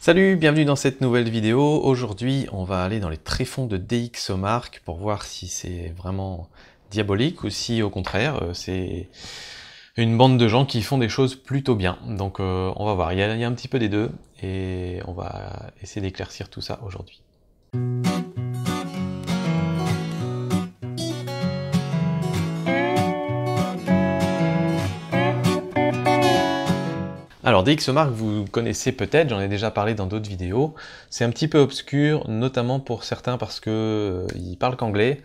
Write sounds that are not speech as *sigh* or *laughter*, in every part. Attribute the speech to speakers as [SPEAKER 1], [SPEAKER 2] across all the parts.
[SPEAKER 1] Salut, bienvenue dans cette nouvelle vidéo. Aujourd'hui, on va aller dans les tréfonds de DxOMark pour voir si c'est vraiment diabolique ou si au contraire, euh, c'est une bande de gens qui font des choses plutôt bien. Donc euh, on va voir, il y a un petit peu des deux et on va essayer d'éclaircir tout ça aujourd'hui. Alors DxOMark, vous connaissez peut-être, j'en ai déjà parlé dans d'autres vidéos. C'est un petit peu obscur, notamment pour certains parce qu'ils euh, ne parlent qu'anglais.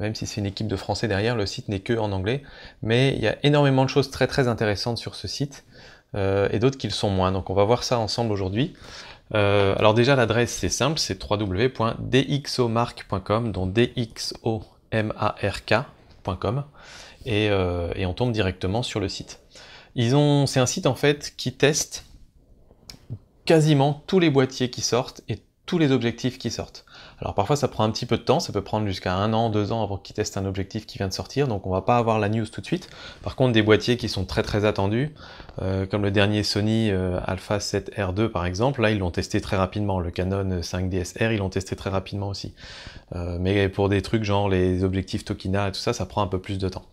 [SPEAKER 1] Même si c'est une équipe de français derrière, le site n'est que en anglais. Mais il y a énormément de choses très très intéressantes sur ce site euh, et d'autres qui le sont moins. Donc on va voir ça ensemble aujourd'hui. Euh, alors déjà l'adresse c'est simple, c'est www.dxomark.com, dont dxomark.com et on tombe directement sur le site ont, c'est un site en fait qui teste quasiment tous les boîtiers qui sortent et tous les objectifs qui sortent. Alors parfois ça prend un petit peu de temps, ça peut prendre jusqu'à un an, deux ans avant qu'ils testent un objectif qui vient de sortir, donc on va pas avoir la news tout de suite. Par contre des boîtiers qui sont très très attendus, euh, comme le dernier Sony euh, Alpha 7R2 par exemple, là ils l'ont testé très rapidement, le Canon 5DSR ils l'ont testé très rapidement aussi. Euh, mais pour des trucs genre les objectifs Tokina et tout ça, ça prend un peu plus de temps.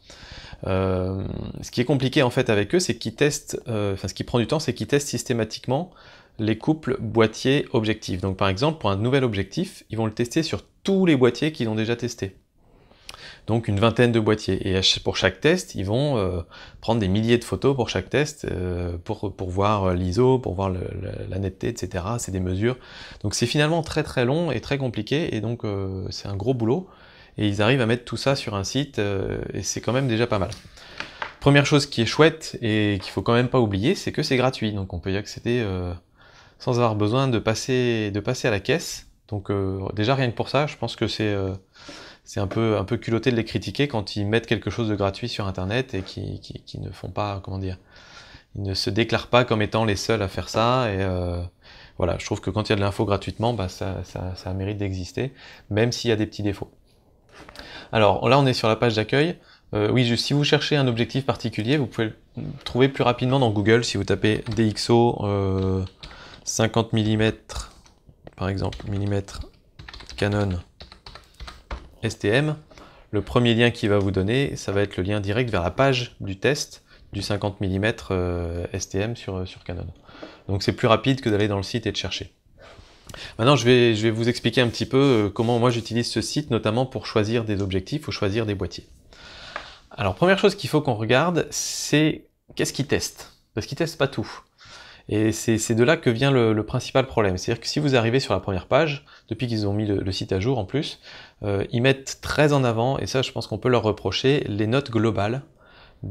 [SPEAKER 1] Euh, ce qui est compliqué en fait avec eux, c'est qu'ils testent, euh, ce qui prend du temps, c'est qu'ils testent systématiquement les couples boîtiers objectifs. Donc par exemple, pour un nouvel objectif, ils vont le tester sur tous les boîtiers qu'ils ont déjà testés. Donc une vingtaine de boîtiers. Et pour chaque test, ils vont euh, prendre des milliers de photos pour chaque test, pour, voir l'ISO, pour voir la netteté, etc. C'est des mesures. Donc c'est finalement très très long et très compliqué, et donc c'est un gros boulot et ils arrivent à mettre tout ça sur un site, euh, et c'est quand même déjà pas mal. Première chose qui est chouette et qu'il faut quand même pas oublier, c'est que c'est gratuit, donc on peut y accéder euh, sans avoir besoin de passer, de passer à la caisse. Donc euh, déjà rien que pour ça, je pense que c'est un, peu, un peu culotté de les critiquer quand ils mettent quelque chose de gratuit sur Internet et qui, qui, ne font pas, comment dire, ils ne se déclarent pas comme étant les seuls à faire ça. Et voilà, je trouve que quand il y a de l'info gratuitement, bah ça, ça, ça mérite d'exister, même s'il y a des petits défauts. Alors là, on est sur la page d'accueil. Euh, oui, si vous cherchez un objectif particulier, vous pouvez le trouver plus rapidement dans Google si vous tapez DxO 50 mm, par exemple, mm Canon STM. Le premier lien qui va vous donner, ça va être le lien direct vers la page du test du 50 mm STM sur, euh, sur Canon. Donc c'est plus rapide que d'aller dans le site et de chercher. Maintenant, je vais, vous expliquer un petit peu euh, comment moi j'utilise ce site, notamment pour choisir des objectifs ou choisir des boîtiers. Alors, première chose qu'il faut qu'on regarde, c'est qu'est-ce qu'ils teste Parce qu'il teste pas tout. Et c'est de là que vient le, principal problème. C'est-à-dire que si vous arrivez sur la première page, depuis qu'ils ont mis le, site à jour en plus, euh, ils mettent très en avant, et ça je pense qu'on peut leur reprocher, les notes globales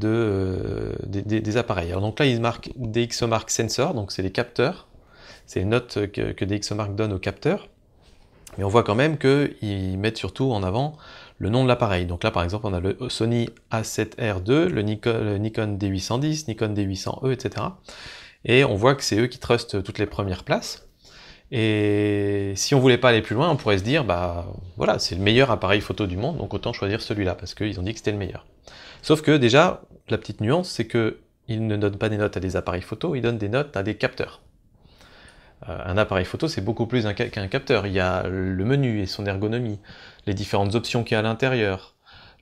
[SPEAKER 1] euh, des, appareils. Alors donc là ils marquent DxOMark Sensor, donc c'est les capteurs c'est les notes que, que DxOMark donne aux capteurs. Mais on voit quand même qu'ils mettent surtout en avant le nom de l'appareil. Donc là, par exemple, on a le Sony A7R2, le Nikon, D810, Nikon D800E, etc. Et on voit que c'est eux qui trustent toutes les premières places. Et si on voulait pas aller plus loin, on pourrait se dire, bah voilà, c'est le meilleur appareil photo du monde, donc autant choisir celui-là, parce qu'ils ont dit que c'était le meilleur. Sauf que déjà, la petite nuance, c'est qu'ils ne donnent pas des notes à des appareils photo, ils donnent des notes à des capteurs. Euh, un appareil photo, c'est beaucoup plus qu'un capteur. Il y a le menu et son ergonomie, les différentes options qu'il y a à l'intérieur,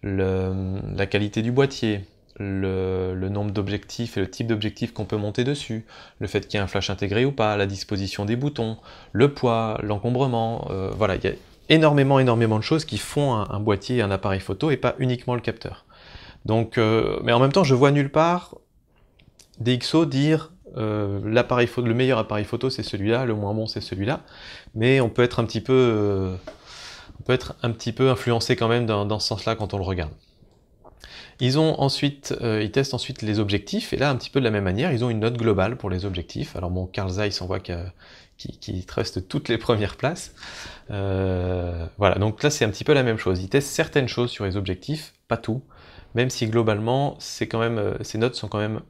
[SPEAKER 1] la qualité du boîtier, le, nombre d'objectifs et le type d'objectifs qu'on peut monter dessus, le fait qu'il y ait un flash intégré ou pas, la disposition des boutons, le poids, l'encombrement. Euh, voilà, il y a énormément, énormément de choses qui font un, boîtier et un appareil photo et pas uniquement le capteur. Donc, euh, mais en même temps, je vois nulle part DxO dire euh, l'appareil le meilleur appareil photo c'est celui-là, le moins bon c'est celui-là, mais on peut être un petit peu, euh, on peut être un petit peu influencé quand même dans, ce sens-là quand on le regarde. Ils ont ensuite, euh, ils testent ensuite les objectifs et là un petit peu de la même manière, ils ont une note globale pour les objectifs. Alors mon Carl Zeiss on voit qu'il qui, toutes les premières places. Euh, voilà, donc là c'est un petit peu la même chose. Ils testent certaines choses sur les objectifs, pas tout, même si globalement quand même, ces notes sont quand même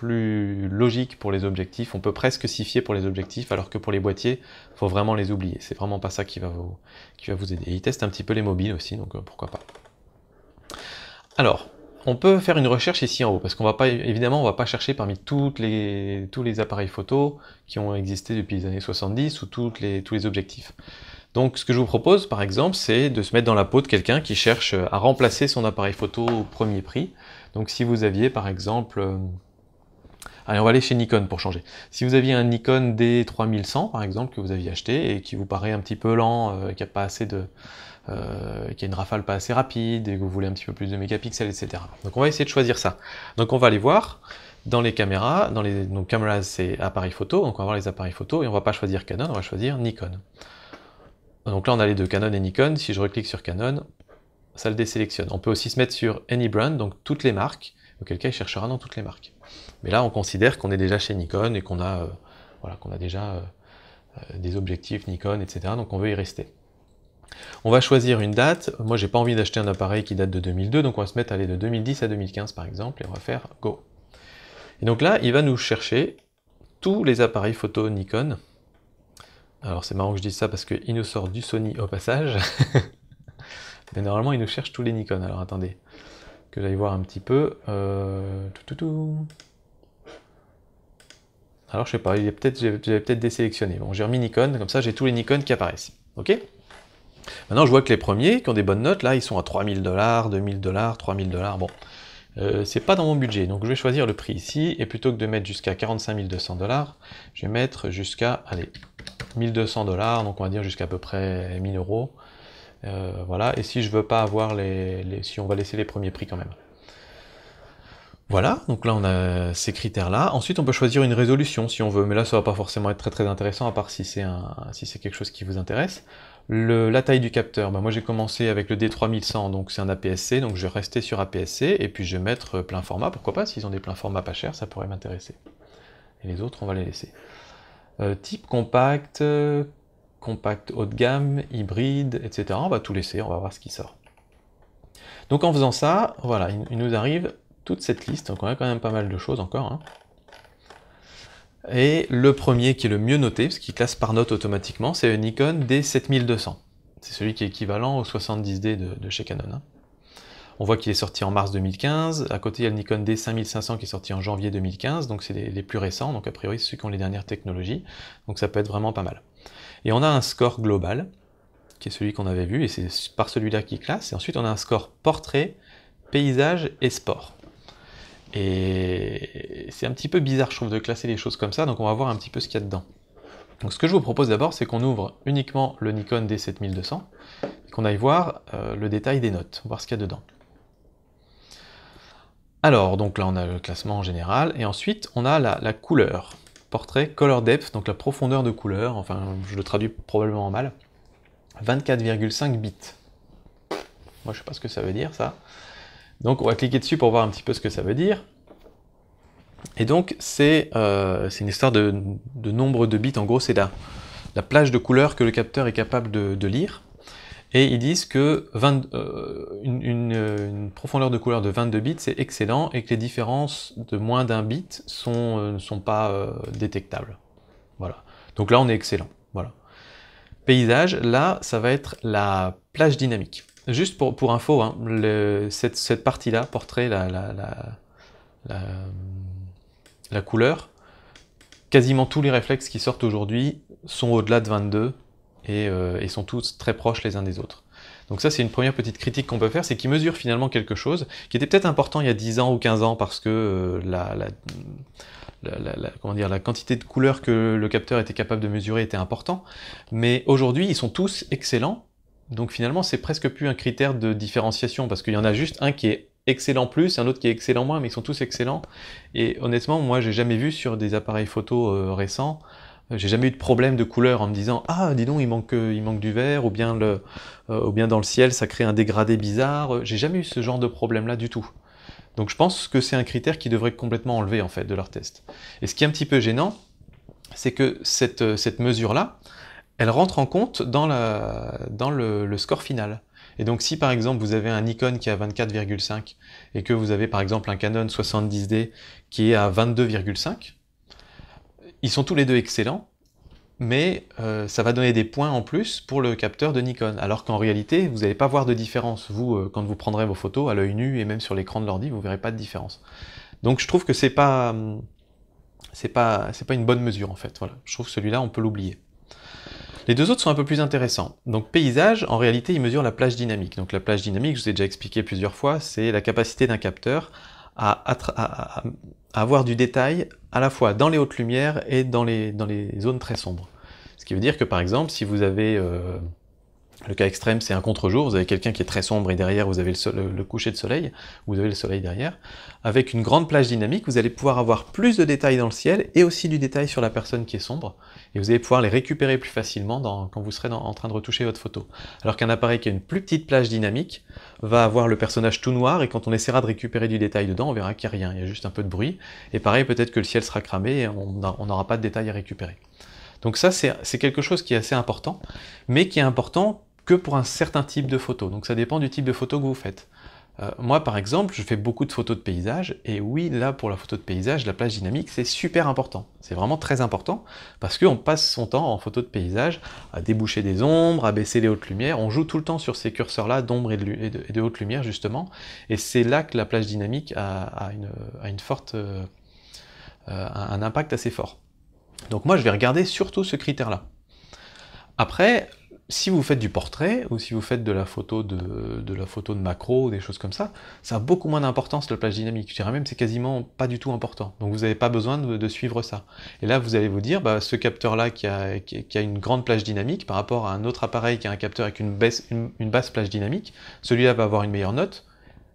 [SPEAKER 1] plus logique pour les objectifs. On peut presque s'y fier pour les objectifs, alors que pour les boîtiers, faut vraiment les oublier. C'est vraiment pas ça qui va vous, qui va vous aider. Et il un petit peu les mobiles aussi, donc euh, pourquoi pas. Alors, on peut faire une recherche ici en haut, parce qu'on va pas, évidemment, on va pas chercher parmi toutes les, tous les appareils photo qui ont existé depuis les années 70 ou toutes les, tous les objectifs. Donc ce que je vous propose par exemple, c'est de se mettre dans la peau de quelqu'un qui cherche à remplacer son appareil photo au premier prix. Donc si vous aviez par exemple euh, Allez, on va aller chez Nikon pour changer. Si vous aviez un Nikon D3100 par exemple que vous aviez acheté et qui vous paraît un petit peu lent, euh, qui a pas assez de, euh, qui a une rafale pas assez rapide et que vous voulez un petit peu plus de mégapixels, etc. Donc on va essayer de choisir ça. Donc on va aller voir dans les caméras, dans les donc cameras c'est appareils photo, donc on va voir les appareils photo et on va pas choisir Canon, on va choisir Nikon. Donc là on a les deux Canon et Nikon. Si je reclique sur Canon, ça le désélectionne. On peut aussi se mettre sur Any Brand, donc toutes les marques, auquel cas il cherchera dans toutes les marques. Mais là, on considère qu'on est déjà chez Nikon et qu'on a, euh, voilà, qu'on a déjà euh, euh, des objectifs Nikon, etc. Donc on veut y rester. On va choisir une date. Moi, j'ai pas envie d'acheter un appareil qui date de 2002, donc on va se mettre à aller de 2010 à 2015 par exemple, et on va faire Go. Et donc là, il va nous chercher tous les appareils photo Nikon. Alors c'est marrant que je dise ça parce qu'il nous sort du Sony au passage. *laughs* Mais normalement, il nous cherche tous les Nikon. Alors attendez, que j'aille voir un petit peu. Tout, tout, tout. Alors je sais pas, j'avais peut-être désélectionné. Bon, j'ai remis Nikon, comme ça j'ai tous les Nikon qui apparaissent. Ok Maintenant je vois que les premiers qui ont des bonnes notes, là ils sont à 3000 dollars, 2000 dollars, 3000 dollars. Bon, euh, c'est pas dans mon budget, donc je vais choisir le prix ici, et plutôt que de mettre jusqu'à 45 200 dollars, je vais mettre jusqu'à, allez, 1200 dollars, donc on va dire jusqu'à à peu près 1000 euros. Euh, voilà, et si je veux pas avoir les, si on va laisser les premiers prix quand même. Voilà, donc là on a ces critères-là. Ensuite on peut choisir une résolution si on veut, mais là ça va pas forcément être très très intéressant à part si c'est si c'est quelque chose qui vous intéresse. la taille du capteur, bah, moi j'ai commencé avec le D3100, donc c'est un APS-C, donc je vais rester sur APS-C et puis je vais mettre plein format, pourquoi pas, s'ils ont des pleins formats pas chers, ça pourrait m'intéresser. Et les autres on va les laisser. Euh, type compact, compact haut de gamme, hybride, etc. On va tout laisser, on va voir ce qui sort. Donc en faisant ça, voilà, il nous arrive toute cette liste, donc on a quand même pas mal de choses encore. Hein. Et le premier qui est le mieux noté, parce qu'il classe par note automatiquement, c'est le Nikon D7200. C'est celui qui est équivalent au 70D de, chez Canon. Hein. On voit qu'il est sorti en mars 2015. À côté, il y a le Nikon D5500 qui est sorti en janvier 2015. Donc, c'est les, plus récents. Donc, a priori, c'est ceux qui ont les dernières technologies. Donc, ça peut être vraiment pas mal. Et on a un score global, qui est celui qu'on avait vu. Et c'est par celui-là qui classe. Et ensuite, on a un score portrait, paysage et sport. Et c'est un petit peu bizarre, je trouve, de classer les choses comme ça, donc on va voir un petit peu ce qu'il y a dedans. Donc ce que je vous propose d'abord, c'est qu'on ouvre uniquement le Nikon D7200 et qu'on aille voir euh, le détail des notes, voir ce qu'il y a dedans. Alors, donc là on a le classement en général, et ensuite on a la, couleur, portrait color depth, donc la profondeur de couleur, enfin je le traduis probablement mal, 24,5 bits. Moi je ne sais pas ce que ça veut dire ça. Donc on va cliquer dessus pour voir un petit peu ce que ça veut dire. Et donc c'est euh, une histoire de, nombre de bits, en gros c'est la, plage de couleurs que le capteur est capable de, lire. Et ils disent que 20, euh, euh, une, profondeur de couleur de 22 bits c'est excellent et que les différences de moins d'un bit sont, ne sont pas détectables. Voilà. Donc là on est excellent. Voilà. Paysage, là ça va être la plage dynamique. Juste pour, pour info, hein, cette, partie-là, portrait, la, la, couleur, quasiment tous les réflexes qui sortent aujourd'hui sont au-delà de 22 euh, et, sont tous très proches les uns des autres. Donc ça, c'est une première petite critique qu'on peut faire, c'est qu'ils mesurent finalement quelque chose qui était peut-être important il y a 10 ans ou 15 ans parce que euh, la, comment dire, la quantité de couleurs que le capteur était capable de mesurer était important, mais aujourd'hui, ils sont tous excellents, donc finalement, c'est presque plus un critère de différenciation parce qu'il y en a juste un qui est excellent plus un autre qui est excellent moins, mais ils sont tous excellents. Et honnêtement, moi, j'ai jamais vu sur des appareils photo euh, récents, euh, j'ai jamais eu de problème de couleur en me disant ah dis donc il manque euh, il manque du vert ou bien le ou bien dans le ciel ça crée un dégradé bizarre. J'ai jamais eu ce genre de problème là du tout. Donc je pense que c'est un critère qui devrait complètement enlever en fait de leur test. Et ce qui est un petit peu gênant, c'est que cette, cette mesure là, elle rentre en compte dans, le, score final. Et donc si par exemple vous avez un Nikon qui est à 24,5 et que vous avez par exemple un Canon 70D qui est à 22,5, ils sont tous les deux excellents, mais euh, ça va donner des points en plus pour le capteur de Nikon. Alors qu'en réalité, vous n'allez pas voir de différence. Vous, euh, quand vous prendrez vos photos à l'œil nu et même sur l'écran de l'ordi, vous ne verrez pas de différence. Donc je trouve que c'est pas pas pas une bonne mesure en fait. Voilà, je trouve que celui-là on peut l'oublier. Les deux autres sont un peu plus intéressants. Donc paysage, en réalité, il mesure la plage dynamique. Donc la plage dynamique, je vous ai déjà expliqué plusieurs fois, c'est la capacité d'un capteur à, avoir du détail à la fois dans les hautes lumières et dans les, dans les zones très sombres. Ce qui veut dire que par exemple, si vous avez... Euh, le cas extrême, c'est un contre-jour. Vous avez quelqu'un qui est très sombre et derrière, vous avez le, coucher de soleil, vous avez le soleil derrière. Avec une grande plage dynamique, vous allez pouvoir avoir plus de détails dans le ciel et aussi du détail sur la personne qui est sombre. Et vous allez pouvoir les récupérer plus facilement quand vous serez en train de retoucher votre photo. Alors qu'un appareil qui a une plus petite plage dynamique va avoir le personnage tout noir et quand on essaiera de récupérer du détail dedans, on verra qu'il n'y a rien, il y a juste un peu de bruit. Et pareil, peut-être que le ciel sera cramé et on n'aura pas de détails à récupérer. Donc ça, c'est quelque chose qui est assez important, mais qui est important pour un certain type de photo. Donc ça dépend du type de photo que vous faites. Euh, moi, par exemple, je fais beaucoup de photos de paysage, et oui, là, pour la photo de paysage, la plage dynamique, c'est super important. C'est vraiment très important, parce qu'on passe son temps en photo de paysage à déboucher des ombres, à baisser les hautes lumières, on joue tout le temps sur ces curseurs-là d'ombre et, de, et de haute lumière, justement, et c'est là que la plage dynamique a, une, forte... Euh, euh, un impact assez fort. Donc moi, je vais regarder surtout ce critère-là. Après, si vous faites du portrait ou si vous faites de la photo de, la photo de macro ou des choses comme ça, ça a beaucoup moins d'importance la plage dynamique. Je dirais même c'est quasiment pas du tout important. Donc vous n'avez pas besoin de, suivre ça. Et là vous allez vous dire, bah, ce capteur là qui a, une grande plage dynamique par rapport à un autre appareil qui a un capteur avec une, baisse, une basse plage dynamique, celui-là va avoir une meilleure note,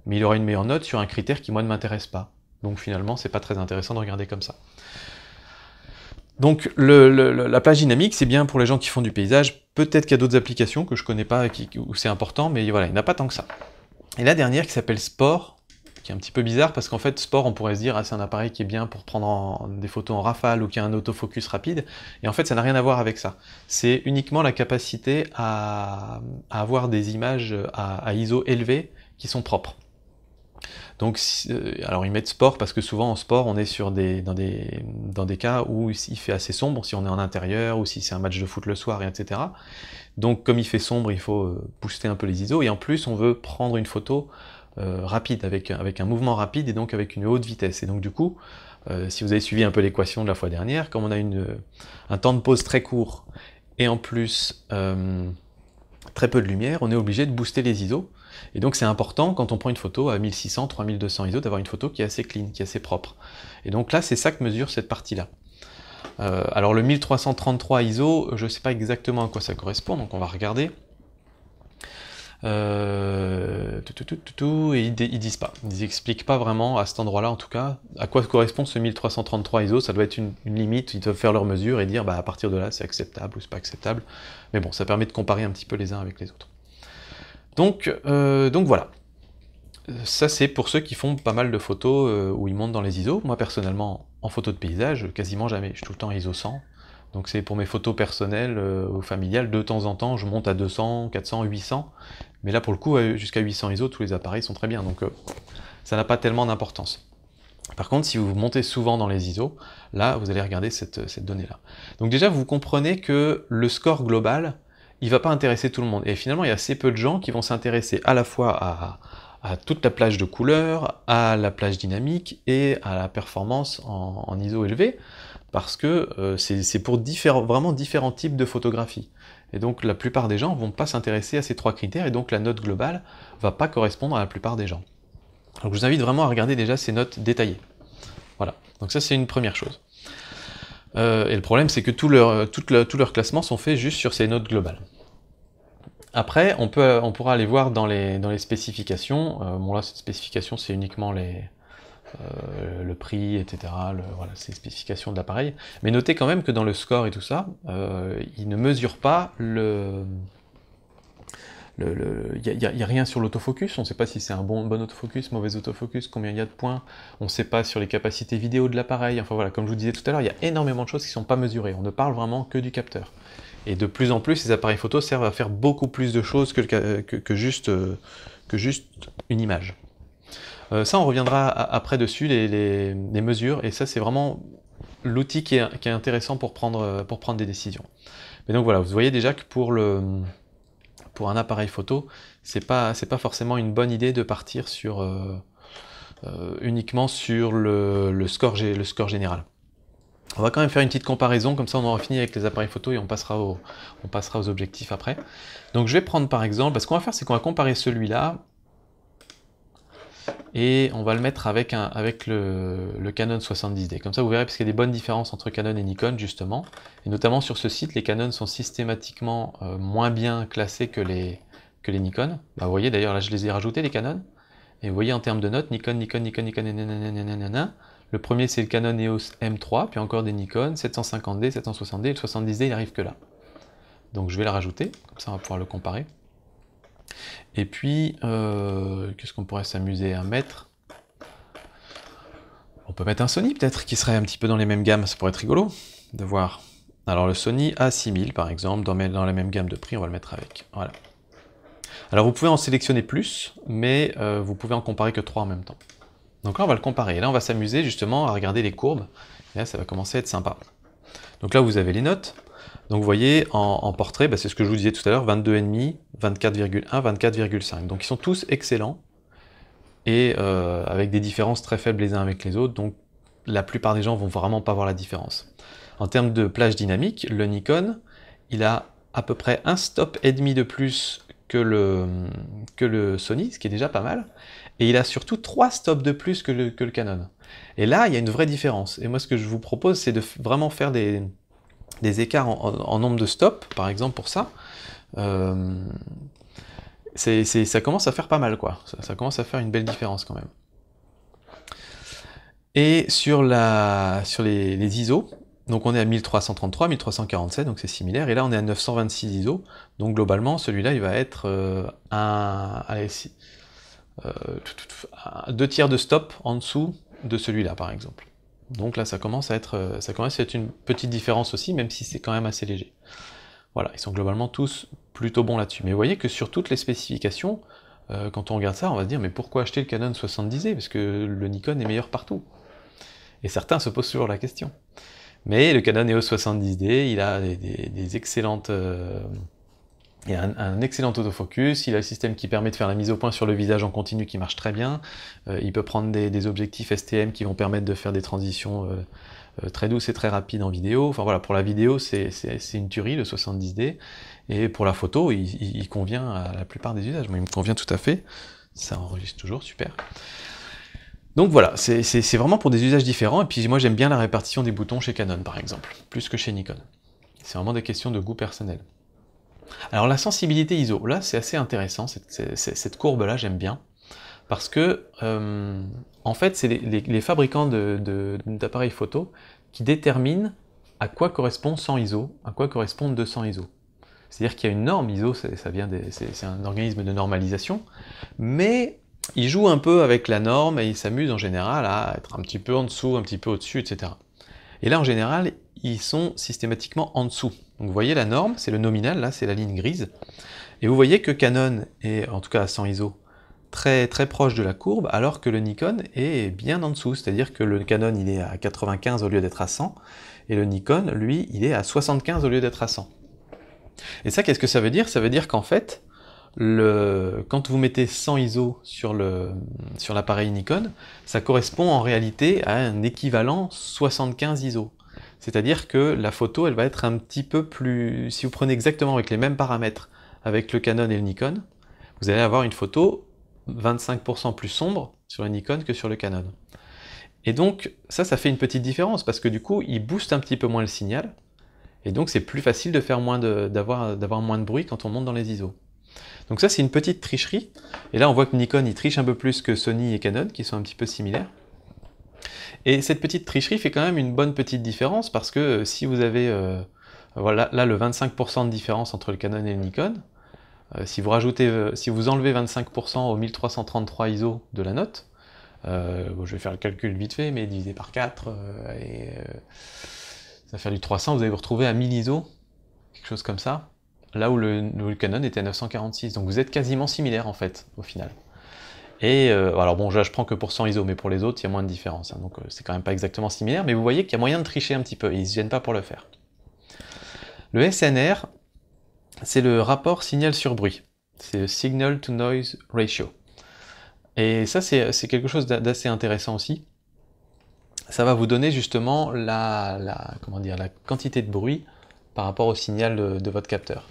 [SPEAKER 1] mais il aura une meilleure note sur un critère qui moi ne m'intéresse pas. Donc finalement c'est pas très intéressant de regarder comme ça. Donc la plage dynamique, c'est bien pour les gens qui font du paysage. Peut-être qu'il y a d'autres applications que je connais pas qui, où c'est important, mais voilà, il n'y en a pas tant que ça. Et la dernière qui s'appelle Sport, qui est un petit peu bizarre parce qu'en fait, Sport, on pourrait se dire, ah, c'est un appareil qui est bien pour prendre des photos en rafale ou qui a un autofocus rapide. Et en fait, ça n'a rien à voir avec ça. C'est uniquement la capacité à, avoir des images à, à ISO élevé qui sont propres. Donc, euh, alors ils mettent sport parce que souvent en sport, on est sur des, dans, des, dans des cas où il fait assez sombre, si on est en intérieur ou si c'est un match de foot le soir, etc. Donc, comme il fait sombre, il faut euh, booster un peu les ISO et en plus, on veut prendre une photo euh, rapide, avec, avec un mouvement rapide et donc avec une haute vitesse. Et donc, du coup, si vous avez suivi un peu l'équation de la fois dernière, comme on a un temps de pause très court et en plus très peu de lumière, on est obligé de booster les ISO et donc c'est important quand on prend une photo à 1600, 3200 ISO d'avoir une photo qui est assez clean, qui est assez propre. Et donc là c'est ça que mesure cette partie-là. Euh, alors le 1333 ISO, je ne sais pas exactement à quoi ça correspond, donc on va regarder. Euh, tout, et ils, ils, disent pas, ils expliquent pas vraiment à cet endroit-là en tout cas à quoi correspond ce 1333 ISO. Ça doit être une, limite, ils doivent faire leur mesure et dire bah, à partir de là c'est acceptable ou c'est pas acceptable. Mais bon, ça permet de comparer un petit peu les uns avec les autres. Euh, donc, voilà. Euh, ça, c'est pour ceux qui font pas mal de photos euh, où ils montent dans les ISO. Moi, personnellement, en photo de paysage, quasiment jamais. Je suis tout le temps ISO 100. Donc, c'est pour mes photos personnelles ou familiales. De temps en temps, je monte à 200, 400, 800. Mais là, pour le coup, jusqu'à 800 ISO, tous les appareils sont très bien. Donc, ça n'a pas tellement d'importance. Par contre, si vous montez souvent dans les ISO, là, vous allez regarder cette donnée-là. Donc déjà, vous comprenez que le score global, il va pas intéresser tout le monde. Et finalement, il y a assez peu de gens qui vont s'intéresser à la fois à, toute la plage de couleurs, à la plage dynamique et à la performance en, ISO élevé, parce que euh, c'est pour vraiment différents types de photographies. Et donc la plupart des gens vont pas s'intéresser à ces trois critères, et donc la note globale va pas correspondre à la plupart des gens. Donc je vous invite vraiment à regarder déjà ces notes détaillées. Voilà, donc ça c'est une première chose. Euh, et le problème, c'est que tout leur, euh, tous leurs classements sont faits juste sur ces notes globales. Après, on, peut, on pourra aller voir dans les, dans les spécifications. Euh, bon, là, cette spécification, c'est uniquement les, le prix, etc. Le, voilà, ces spécifications de l'appareil. Mais notez quand même que dans le score et tout ça, ils ne mesurent pas le, il n'y a, rien sur l'autofocus, on ne sait pas si c'est un bon, bon autofocus, mauvais autofocus, combien il y a de points, on ne sait pas sur les capacités vidéo de l'appareil, enfin voilà, comme je vous disais tout à l'heure, il y a énormément de choses qui ne sont pas mesurées, on ne parle vraiment que du capteur. Et de plus en plus, ces appareils photo servent à faire beaucoup plus de choses que, que, juste, euh, que juste une image. Euh, ça, on reviendra après dessus, les, mesures, et ça, c'est vraiment l'outil qui est, qui est, intéressant pour prendre, pour prendre des décisions. Mais donc voilà, vous voyez déjà que pour le, pour un appareil photo, c'est pas c'est pas forcément une bonne idée de partir sur euh, euh, uniquement sur le, le, score, le score général. On va quand même faire une petite comparaison, comme ça on aura fini avec les appareils photo et on passera, on passera aux objectifs après. Donc je vais prendre par exemple, ce qu'on va faire c'est qu'on va comparer celui-là et on va le mettre avec, un, avec le, Canon 70D. Comme ça, vous verrez, parce qu'il y a des bonnes différences entre Canon et Nikon, justement. Et notamment sur ce site, les Canon sont systématiquement euh, moins bien classés que les, que les Nikon. Bah, vous voyez, d'ailleurs, là, je les ai rajoutés, les Canon. Et vous voyez, en termes de notes, Nikon, Nikon, Nikon, Nikon, nanana. Le premier, c'est le Canon EOS M3, puis encore des Nikon, 750D, 760D, et le 70D, il arrive que là. Donc je vais le rajouter, comme ça on va pouvoir le comparer. Et puis, euh, qu'est-ce qu'on pourrait s'amuser à mettre On peut mettre un Sony peut-être, qui serait un petit peu dans les mêmes gammes, ça pourrait être rigolo de voir. Alors le Sony A6000 par exemple, dans, la même gamme de prix, on va le mettre avec. Voilà. Alors vous pouvez en sélectionner plus, mais euh, vous pouvez en comparer que trois en même temps. Donc là on va le comparer, là on va s'amuser justement à regarder les courbes, et là ça va commencer à être sympa. Donc là vous avez les notes, donc vous voyez, en, portrait, bah, c'est ce que je vous disais tout à l'heure, 22,5, 24,1, 24,5. Donc ils sont tous excellents, et euh, avec des différences très faibles les uns avec les autres, donc la plupart des gens vont vraiment pas voir la différence. En termes de plage dynamique, le Nikon, il a à peu près un stop et demi de plus que le, que le Sony, ce qui est déjà pas mal, et il a surtout trois stops de plus que le, que le Canon. Et là, il y a une vraie différence. Et moi, ce que je vous propose, c'est de vraiment faire des, des écarts en, nombre de stops, par exemple pour ça, euh, ça commence à faire pas mal, quoi. Ça, commence à faire une belle différence quand même. Et sur, la, sur les, ISO, donc on est à 1333, 1347, donc c'est similaire, et là on est à 926 ISO, donc globalement celui-là il va être euh, euh, un, deux tiers de stop en dessous de celui-là par exemple. Donc là, ça commence à être, euh, ça commence à être une petite différence aussi, même si c'est quand même assez léger. Voilà, ils sont globalement tous plutôt bons là-dessus. Mais vous voyez que sur toutes les spécifications, euh, quand on regarde ça, on va se dire, mais pourquoi acheter le Canon 70D e? Parce que le Nikon est meilleur partout. Et certains se posent toujours la question. Mais le Canon EOS 70D, e, il a des, excellentes... Euh, il a un, excellent autofocus, il a un système qui permet de faire la mise au point sur le visage en continu qui marche très bien, euh, il peut prendre des, objectifs STM qui vont permettre de faire des transitions euh, euh, très douces et très rapides en vidéo. Enfin voilà, pour la vidéo c'est une tuerie de 70D, et pour la photo il, il, convient à la plupart des usages, Moi, il me convient tout à fait, ça enregistre toujours, super. Donc voilà, c'est vraiment pour des usages différents, et puis moi j'aime bien la répartition des boutons chez Canon par exemple, plus que chez Nikon. C'est vraiment des questions de goût personnel. Alors la sensibilité ISO, là c'est assez intéressant, cette, courbe-là j'aime bien, parce que euh, en fait c'est les, fabricants d'appareils photos photo qui déterminent à quoi correspond 100 ISO, à quoi correspondent 200 ISO. C'est-à-dire qu'il y a une norme ISO, c'est un organisme de normalisation, mais ils jouent un peu avec la norme et ils s'amusent en général à être un petit peu en dessous, un petit peu au-dessus, etc. Et là en général, ils sont systématiquement en dessous. Donc vous voyez la norme, c'est le nominal, là c'est la ligne grise. Et vous voyez que Canon est, en tout cas à 100 ISO, très très proche de la courbe, alors que le Nikon est bien en dessous, c'est-à-dire que le Canon il est à 95 au lieu d'être à 100, et le Nikon, lui, il est à 75 au lieu d'être à 100. Et ça, qu'est-ce que ça veut dire Ça veut dire qu'en fait, le... quand vous mettez 100 ISO sur l'appareil le... sur Nikon, ça correspond en réalité à un équivalent 75 ISO. C'est-à-dire que la photo, elle va être un petit peu plus... Si vous prenez exactement avec les mêmes paramètres, avec le Canon et le Nikon, vous allez avoir une photo 25% plus sombre sur le Nikon que sur le Canon. Et donc, ça, ça fait une petite différence, parce que du coup, il booste un petit peu moins le signal, et donc c'est plus facile de faire moins d'avoir moins de bruit quand on monte dans les ISO. Donc ça, c'est une petite tricherie, et là, on voit que Nikon, il triche un peu plus que Sony et Canon, qui sont un petit peu similaires. Et cette petite tricherie fait quand même une bonne petite différence parce que euh, si vous avez euh, voilà, là le 25% de différence entre le Canon et le Nikon, euh, si, vous rajoutez, si vous enlevez 25% au 1333 ISO de la note, je vais faire le calcul vite fait, mais divisé par 4, et, ça va faire du 300, vous allez vous retrouver à 1000 ISO, quelque chose comme ça, là où le, le Canon était à 946. Donc vous êtes quasiment similaire en fait, au final. Et euh, alors bon, je prends que pour 100 ISO, mais pour les autres, il y a moins de différence. Hein. donc euh, c'est quand même pas exactement similaire, mais vous voyez qu'il y a moyen de tricher un petit peu, ils ne se gênent pas pour le faire. Le SNR, c'est le rapport signal sur bruit. C'est le Signal to Noise Ratio. Et ça, c'est quelque chose d'assez intéressant aussi. Ça va vous donner justement la, comment dire, la quantité de bruit par rapport au signal de votre capteur.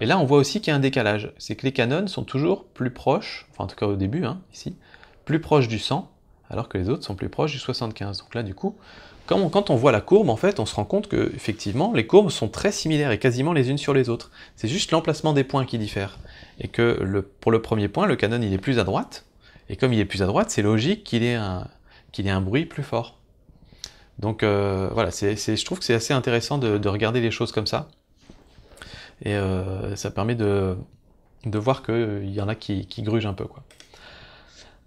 [SPEAKER 1] Et là, on voit aussi qu'il y a un décalage. C'est que les canons sont toujours plus proches, enfin en tout cas au début, hein, ici, plus proches du 100, alors que les autres sont plus proches du 75. Donc là, du coup, quand on, voit la courbe, en fait, on se rend compte que effectivement, les courbes sont très similaires et quasiment les unes sur les autres. C'est juste l'emplacement des points qui diffère. Et que pour le premier point, le canon, il est plus à droite. Et comme il est plus à droite, c'est logique qu'il ait, un bruit plus fort. Donc euh, voilà, je trouve que c'est assez intéressant de regarder les choses comme ça. Et euh, ça permet de, de voir qu'il euh, y en a qui, qui grugent un peu. Quoi.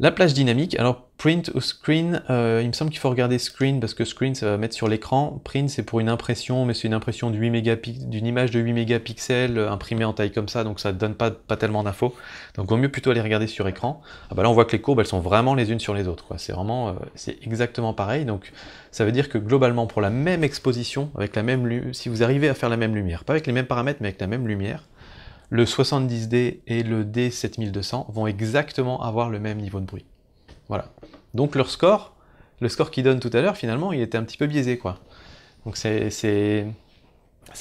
[SPEAKER 1] La plage dynamique, alors print ou screen, euh, il me semble qu'il faut regarder screen parce que screen ça va mettre sur l'écran. Print c'est pour une impression, mais c'est une impression d'une image de 8 mégapixels euh, imprimée en taille comme ça, donc ça ne donne pas, pas tellement d'infos. Donc vaut mieux plutôt aller regarder sur écran. Ah bah là on voit que les courbes elles sont vraiment les unes sur les autres. C'est vraiment, euh, c'est exactement pareil. Donc ça veut dire que globalement pour la même exposition, avec la même si vous arrivez à faire la même lumière, pas avec les mêmes paramètres mais avec la même lumière, le 70D et le D7200 vont exactement avoir le même niveau de bruit. Voilà. Donc leur score, le score qu'ils donnent tout à l'heure, finalement, il était un petit peu biaisé, quoi. Donc c'est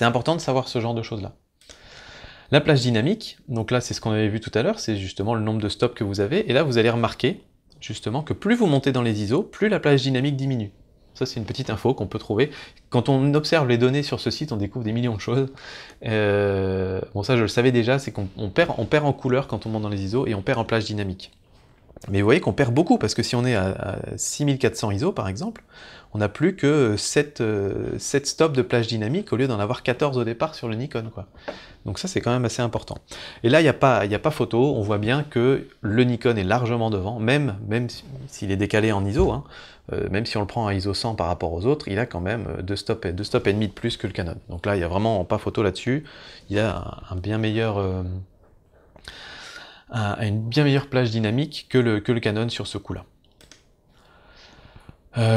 [SPEAKER 1] important de savoir ce genre de choses-là. La plage dynamique, donc là c'est ce qu'on avait vu tout à l'heure, c'est justement le nombre de stops que vous avez, et là vous allez remarquer justement que plus vous montez dans les ISO, plus la plage dynamique diminue. Ça, c'est une petite info qu'on peut trouver. Quand on observe les données sur ce site, on découvre des millions de choses. Euh, bon, ça, je le savais déjà, c'est qu'on perd, perd en couleur quand on monte dans les ISO et on perd en plage dynamique. Mais vous voyez qu'on perd beaucoup, parce que si on est à, 6400 ISO, par exemple, on n'a plus que 7, euh, stops de plage dynamique au lieu d'en avoir 14 au départ sur le Nikon. Donc ça, c'est quand même assez important. Et là, il n'y a, pas, y a pas photo, on voit bien que le Nikon est largement devant, même, même s'il est décalé en ISO, hein. Euh, même si on le prend à ISO 100 par rapport aux autres, il a quand même euh, deux stops et, stop et demi de plus que le Canon. Donc là, il n'y a vraiment pas photo là-dessus. Il a euh, une bien meilleure plage dynamique que le, que le Canon sur ce coup-là.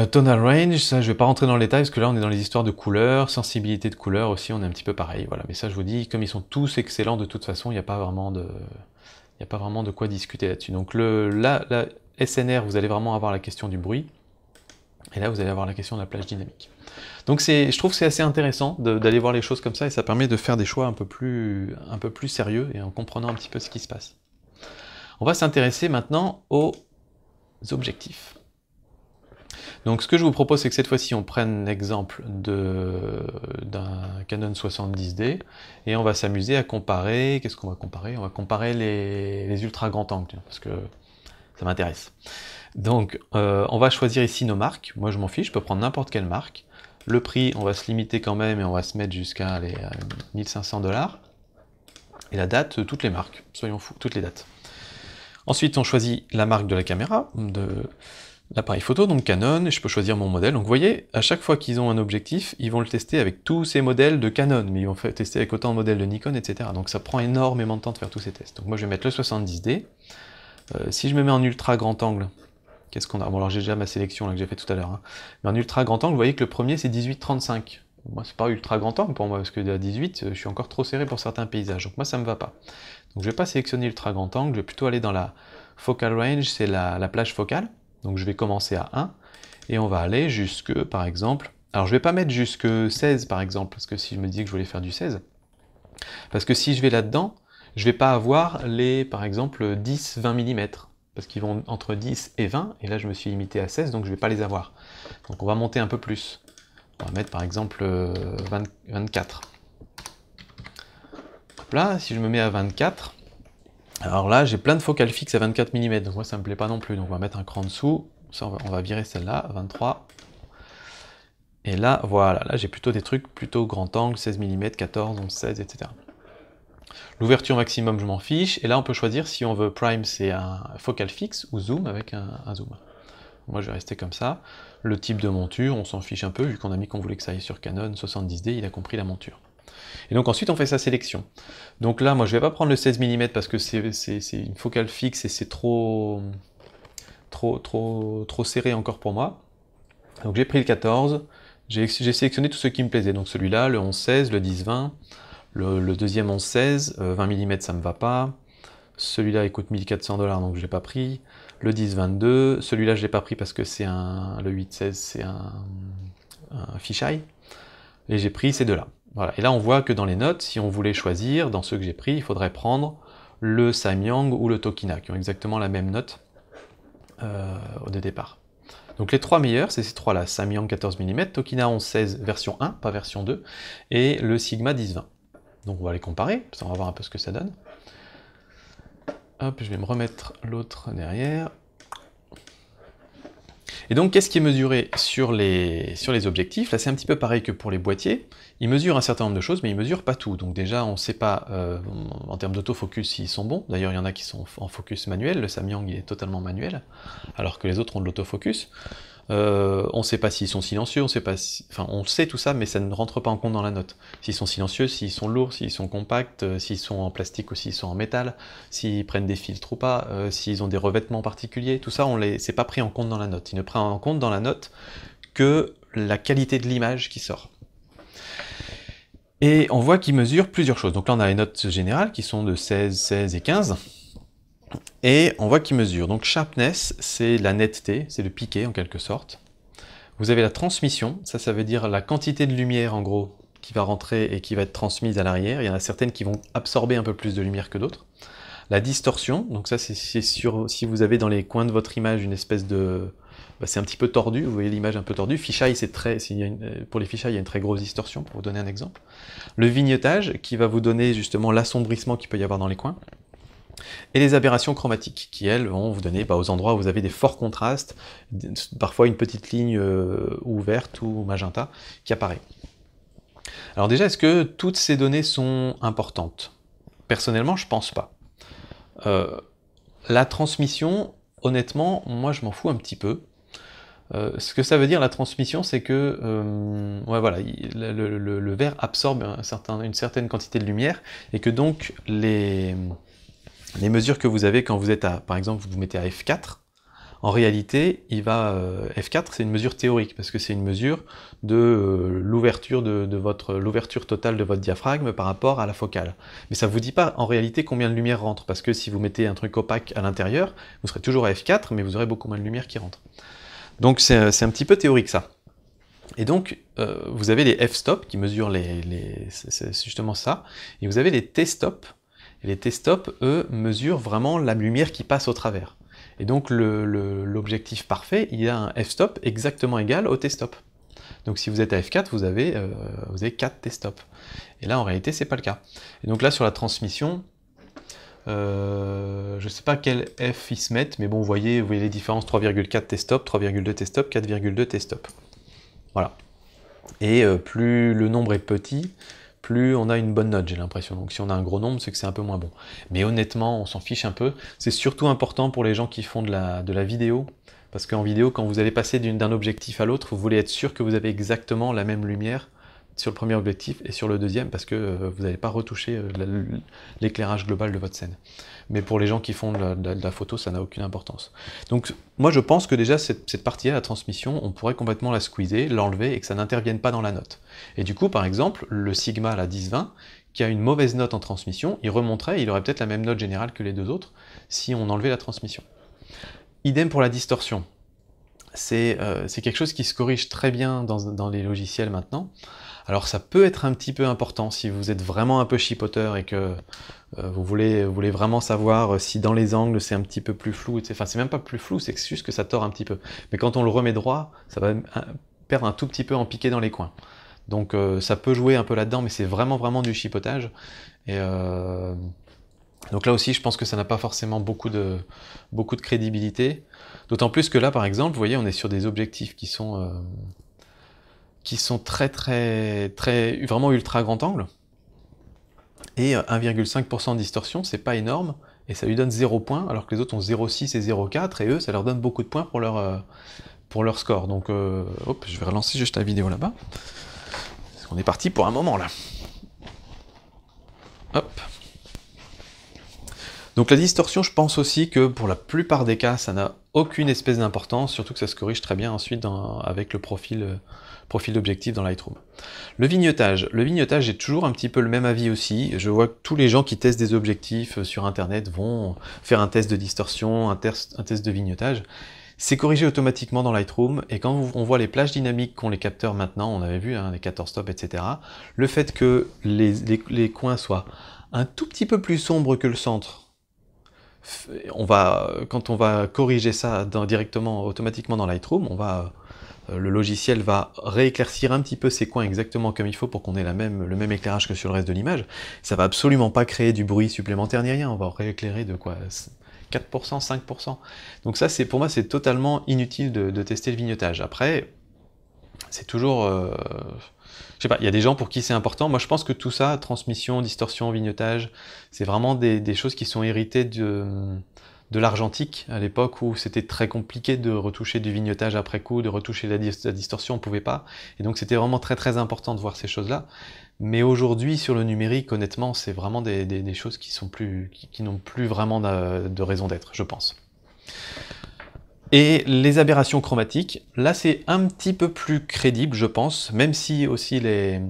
[SPEAKER 1] tonal range, ça je vais pas rentrer dans le détail, parce que là on est dans les histoires de couleurs, sensibilité de couleurs aussi, on est un petit peu pareil, voilà. Mais ça je vous dis, comme ils sont tous excellents de toute façon, il n'y a pas vraiment de, il a pas vraiment de quoi discuter là-dessus. Donc le, là, la SNR, vous allez vraiment avoir la question du bruit. Et là, vous allez avoir la question de la plage dynamique. Donc je trouve que c'est assez intéressant d'aller voir les choses comme ça et ça permet de faire des choix un peu plus, sérieux et en comprenant un petit peu ce qui se passe. On va s'intéresser maintenant aux objectifs. Donc ce que je vous propose, c'est que cette fois-ci, on prenne l'exemple d'un Canon 70D et on va s'amuser à comparer. Qu'est-ce qu'on va comparer On va comparer les, les ultra grands angles parce que ça m'intéresse. Donc euh, on va choisir ici nos marques, moi je m'en fiche, je peux prendre n'importe quelle marque. Le prix, on va se limiter quand même et on va se mettre jusqu'à les euh, 1500 dollars. Et la date, euh, toutes les marques, soyons fous, toutes les dates. Ensuite, on choisit la marque de la caméra, de l'appareil photo, donc Canon, et je peux choisir mon modèle. Donc vous voyez, à chaque fois qu'ils ont un objectif, ils vont le tester avec tous ces modèles de Canon, mais ils vont tester avec autant de modèles de Nikon, etc. Donc ça prend énormément de temps de faire tous ces tests. Donc moi je vais mettre le 70D. si je me mets en ultra grand angle, Qu'est-ce qu'on a Bon, alors j'ai déjà ma sélection là, que j'ai fait tout à l'heure. Hein. Mais en ultra grand angle, vous voyez que le premier c'est 18-35. Moi, c'est pas ultra grand angle pour moi, parce que à 18, euh, je suis encore trop serré pour certains paysages. Donc moi, ça me va pas. Donc je vais pas sélectionner ultra grand angle, je vais plutôt aller dans la focal range, c'est la, plage focale. Donc je vais commencer à 1, et on va aller jusque, par exemple... Alors je vais pas mettre jusque 16, par exemple, parce que si je me dis que je voulais faire du 16, parce que si je vais là-dedans, je vais pas avoir les, par exemple, 10-20 mm parce qu'ils vont entre 10 et 20, et là je me suis limité à 16, donc je ne vais pas les avoir. Donc on va monter un peu plus. On va mettre par exemple 24. Euh, Hop là, si je me mets à 24, alors là j'ai plein de focales fixes à 24 mm, donc moi ça me plaît pas non plus, donc on va mettre un cran dessous, on va, virer celle-là, 23. Et là, voilà, là j'ai plutôt des trucs plutôt grand angle, 16 mm, 14, 11, 16, etc. L'ouverture maximum, je m'en fiche. Et là, on peut choisir si on veut prime, c'est un focal fixe ou zoom avec un, zoom. Moi, je vais rester comme ça. Le type de monture, on s'en fiche un peu, vu qu'on a mis qu'on voulait que ça aille sur Canon 70D, il a compris la monture. Et donc ensuite, on fait sa sélection. Donc là, moi, je ne vais pas prendre le 16 mm parce que c'est une focale fixe et c'est trop, trop, trop, trop serré encore pour moi. Donc j'ai pris le 14, j'ai sélectionné tout ce qui me plaisait. Donc celui-là, le 11-16, le 10-20, le, deuxième 11-16, 20 mm ça me va pas. Celui-là il coûte 1400 dollars donc je l'ai pas pris. Le 10-22, celui-là je l'ai pas pris parce que c'est un. Le 8-16 c'est un, un fisheye. Et j'ai pris ces deux-là. Voilà. Et là on voit que dans les notes, si on voulait choisir, dans ceux que j'ai pris, il faudrait prendre le Samyang ou le Tokina, qui ont exactement la même note euh, au départ. Donc les trois meilleurs, c'est ces trois-là, Samyang 14 mm, Tokina 11-16 version 1, pas version 2, et le Sigma 10-20. Donc on va les comparer, on va voir un peu ce que ça donne. Hop, je vais me remettre l'autre derrière. Et donc, qu'est-ce qui est mesuré sur les, sur les objectifs Là, c'est un petit peu pareil que pour les boîtiers. Ils mesurent un certain nombre de choses, mais ils mesurent pas tout. Donc déjà, on ne sait pas, euh, en termes d'autofocus, s'ils sont bons. D'ailleurs, il y en a qui sont en focus manuel. Le Samyang est totalement manuel, alors que les autres ont de l'autofocus. Euh, on ne sait pas s'ils sont silencieux, on sait pas on sait tout ça, mais ça ne rentre pas en compte dans la note. S'ils sont silencieux, s'ils sont lourds, s'ils sont compacts, euh, s'ils sont en plastique ou s'ils sont en métal, s'ils prennent des filtres ou pas, euh, s'ils ont des revêtements particuliers, tout ça on les, c'est pas pris en compte dans la note. Il ne prend en compte dans la note que la qualité de l'image qui sort. Et on voit qu'il mesure plusieurs choses. Donc là on a les notes générales qui sont de 16, 16 et 15. Et on voit qu'il mesure. Donc sharpness, c'est la netteté, c'est le piqué en quelque sorte. Vous avez la transmission, ça ça veut dire la quantité de lumière en gros qui va rentrer et qui va être transmise à l'arrière. Il y en a certaines qui vont absorber un peu plus de lumière que d'autres. La distorsion, donc ça c'est sur si vous avez dans les coins de votre image une espèce de... Bah, c'est un petit peu tordu, vous voyez l'image un peu tordue. Fisheye, c'est très... pour les fisheye, il y a une très grosse distorsion, pour vous donner un exemple. Le vignettage, qui va vous donner justement l'assombrissement qu'il peut y avoir dans les coins. Et les aberrations chromatiques, qui elles vont vous donner bah, aux endroits où vous avez des forts contrastes, parfois une petite ligne euh, ouverte ou magenta qui apparaît. Alors déjà, est-ce que toutes ces données sont importantes Personnellement, je pense pas. Euh, la transmission, honnêtement, moi je m'en fous un petit peu. Euh, ce que ça veut dire la transmission, c'est que voilà, le, le, verre absorbe certain, une certaine quantité de lumière et que donc les, les mesures que vous avez quand vous êtes à, par exemple, vous vous mettez à F4, en réalité, il va euh, F4, c'est une mesure théorique parce que c'est une mesure de euh, l'ouverture de, votre l'ouverture totale de votre diaphragme par rapport à la focale. Mais ça ne vous dit pas en réalité combien de lumière rentre parce que si vous mettez un truc opaque à l'intérieur, vous serez toujours à F4, mais vous aurez beaucoup moins de lumière qui rentre. Donc c'est un petit peu théorique ça. Et donc, euh, vous avez les f-stop qui mesurent les, les c'est justement ça, et vous avez les t-stop les les T-stop, eux, mesurent vraiment la lumière qui passe au travers. Et donc l'objectif parfait, il a un f-stop exactement égal au t-stop. Donc si vous êtes à f4, vous avez, 4 t stop Et là, en réalité, c'est pas le cas. Et donc là, sur la transmission, euh, je ne sais pas quel f ils se mettent, mais bon, vous voyez, vous voyez les différences 3,4 t-stop, 3,2 t-stop, 4,2 t-stop. Voilà. Et euh, plus le nombre est petit, plus on a une bonne note, j'ai l'impression. Donc si on a un gros nombre, c'est que c'est un peu moins bon. Mais honnêtement, on s'en fiche un peu. C'est surtout important pour les gens qui font de la, vidéo. Parce qu'en vidéo, quand vous allez passer d'un objectif à l'autre, vous voulez être sûr que vous avez exactement la même lumière sur le premier objectif et sur le deuxième parce que euh, vous n'allez pas retoucher euh, l'éclairage global de votre scène. Mais pour les gens qui font de la, photo, ça n'a aucune importance. Donc moi je pense que déjà cette, partie-là, la transmission, on pourrait complètement la squeezer, l'enlever et que ça n'intervienne pas dans la note. Et du coup par exemple, le sigma la 10-20, qui a une mauvaise note en transmission, il remonterait, il aurait peut-être la même note générale que les deux autres si on enlevait la transmission. Idem pour la distorsion. C'est euh, quelque chose qui se corrige très bien dans les logiciels maintenant. Alors ça peut être un petit peu important si vous êtes vraiment un peu chipoteur et que euh, vous, voulez, voulez vraiment savoir euh, si dans les angles c'est un petit peu plus flou. Enfin, c'est même pas plus flou, c'est juste que ça tord un petit peu. Mais quand on le remet droit, ça va perdre un tout petit peu en piqué dans les coins. Donc euh, ça peut jouer un peu là-dedans, mais c'est vraiment vraiment du chipotage. Et donc là aussi, je pense que ça n'a pas forcément beaucoup de, beaucoup de crédibilité. D'autant plus que là, par exemple, vous voyez, on est sur des objectifs qui sont qui sont très très très vraiment ultra grand angle. Et 1,5% euh, de distorsion, c'est pas énorme, et ça lui donne 0 points, alors que les autres ont 0,6 et 0,4, et eux, ça leur donne beaucoup de points pour leur, euh, pour leur score. Donc, euh, hop, je vais relancer juste la vidéo là-bas. On est parti pour un moment là. Hop. Donc la distorsion, je pense aussi que pour la plupart des cas, ça n'a aucune espèce d'importance, surtout que ça se corrige très bien ensuite avec le profil profil d'objectif dans Lightroom. Le vignotage. Le vignotage, j'ai toujours un petit peu le même avis aussi. Je vois que tous les gens qui testent des objectifs euh, sur Internet vont faire un test de distorsion, un test, de vignotage. C'est corrigé automatiquement dans Lightroom et quand on voit les plages dynamiques qu'ont les capteurs maintenant, on avait vu hein, les 14 stops, etc. Le fait que les, coins soient un tout petit peu plus sombres que le centre, on va, quand on va corriger ça directement, automatiquement dans Lightroom, on va euh, le logiciel va rééclaircir un petit peu ces coins exactement comme il faut pour qu'on ait la même, le même éclairage que sur le reste de l'image. Ça va absolument pas créer du bruit supplémentaire ni rien, on va rééclairer de quoi 4%, 5%. Donc ça, c'est pour moi, c'est totalement inutile de, tester le vignotage. Après, c'est toujours... Euh, je sais pas, il y a des gens pour qui c'est important. Moi, je pense que tout ça, transmission, distorsion, vignotage, c'est vraiment des, des, choses qui sont héritées de de l'argentique à l'époque où c'était très compliqué de retoucher du vignotage après coup, de retoucher la, distorsion, on pouvait pas. Et donc c'était vraiment très très important de voir ces choses-là. Mais aujourd'hui, sur le numérique, honnêtement, c'est vraiment des, choses qui sont plus, qui, n'ont plus vraiment de raison d'être, je pense. Et les aberrations chromatiques, là c'est un petit peu plus crédible, je pense, même si aussi les,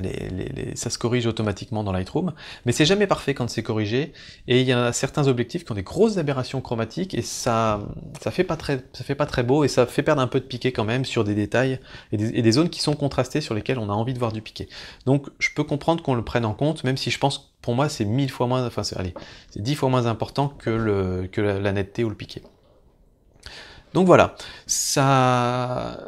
[SPEAKER 1] les, ça se corrige automatiquement dans Lightroom, mais c'est jamais parfait quand c'est corrigé, et il y a certains objectifs qui ont des grosses aberrations chromatiques, et ça ça fait, pas très, ça fait pas très beau, et ça fait perdre un peu de piqué quand même sur des détails, et des, zones qui sont contrastées sur lesquelles on a envie de voir du piqué. Donc je peux comprendre qu'on le prenne en compte, même si je pense, que pour moi, c'est mille fois moins, enfin allez, c'est dix fois moins important que, que la netteté ou le piqué. Donc voilà, ça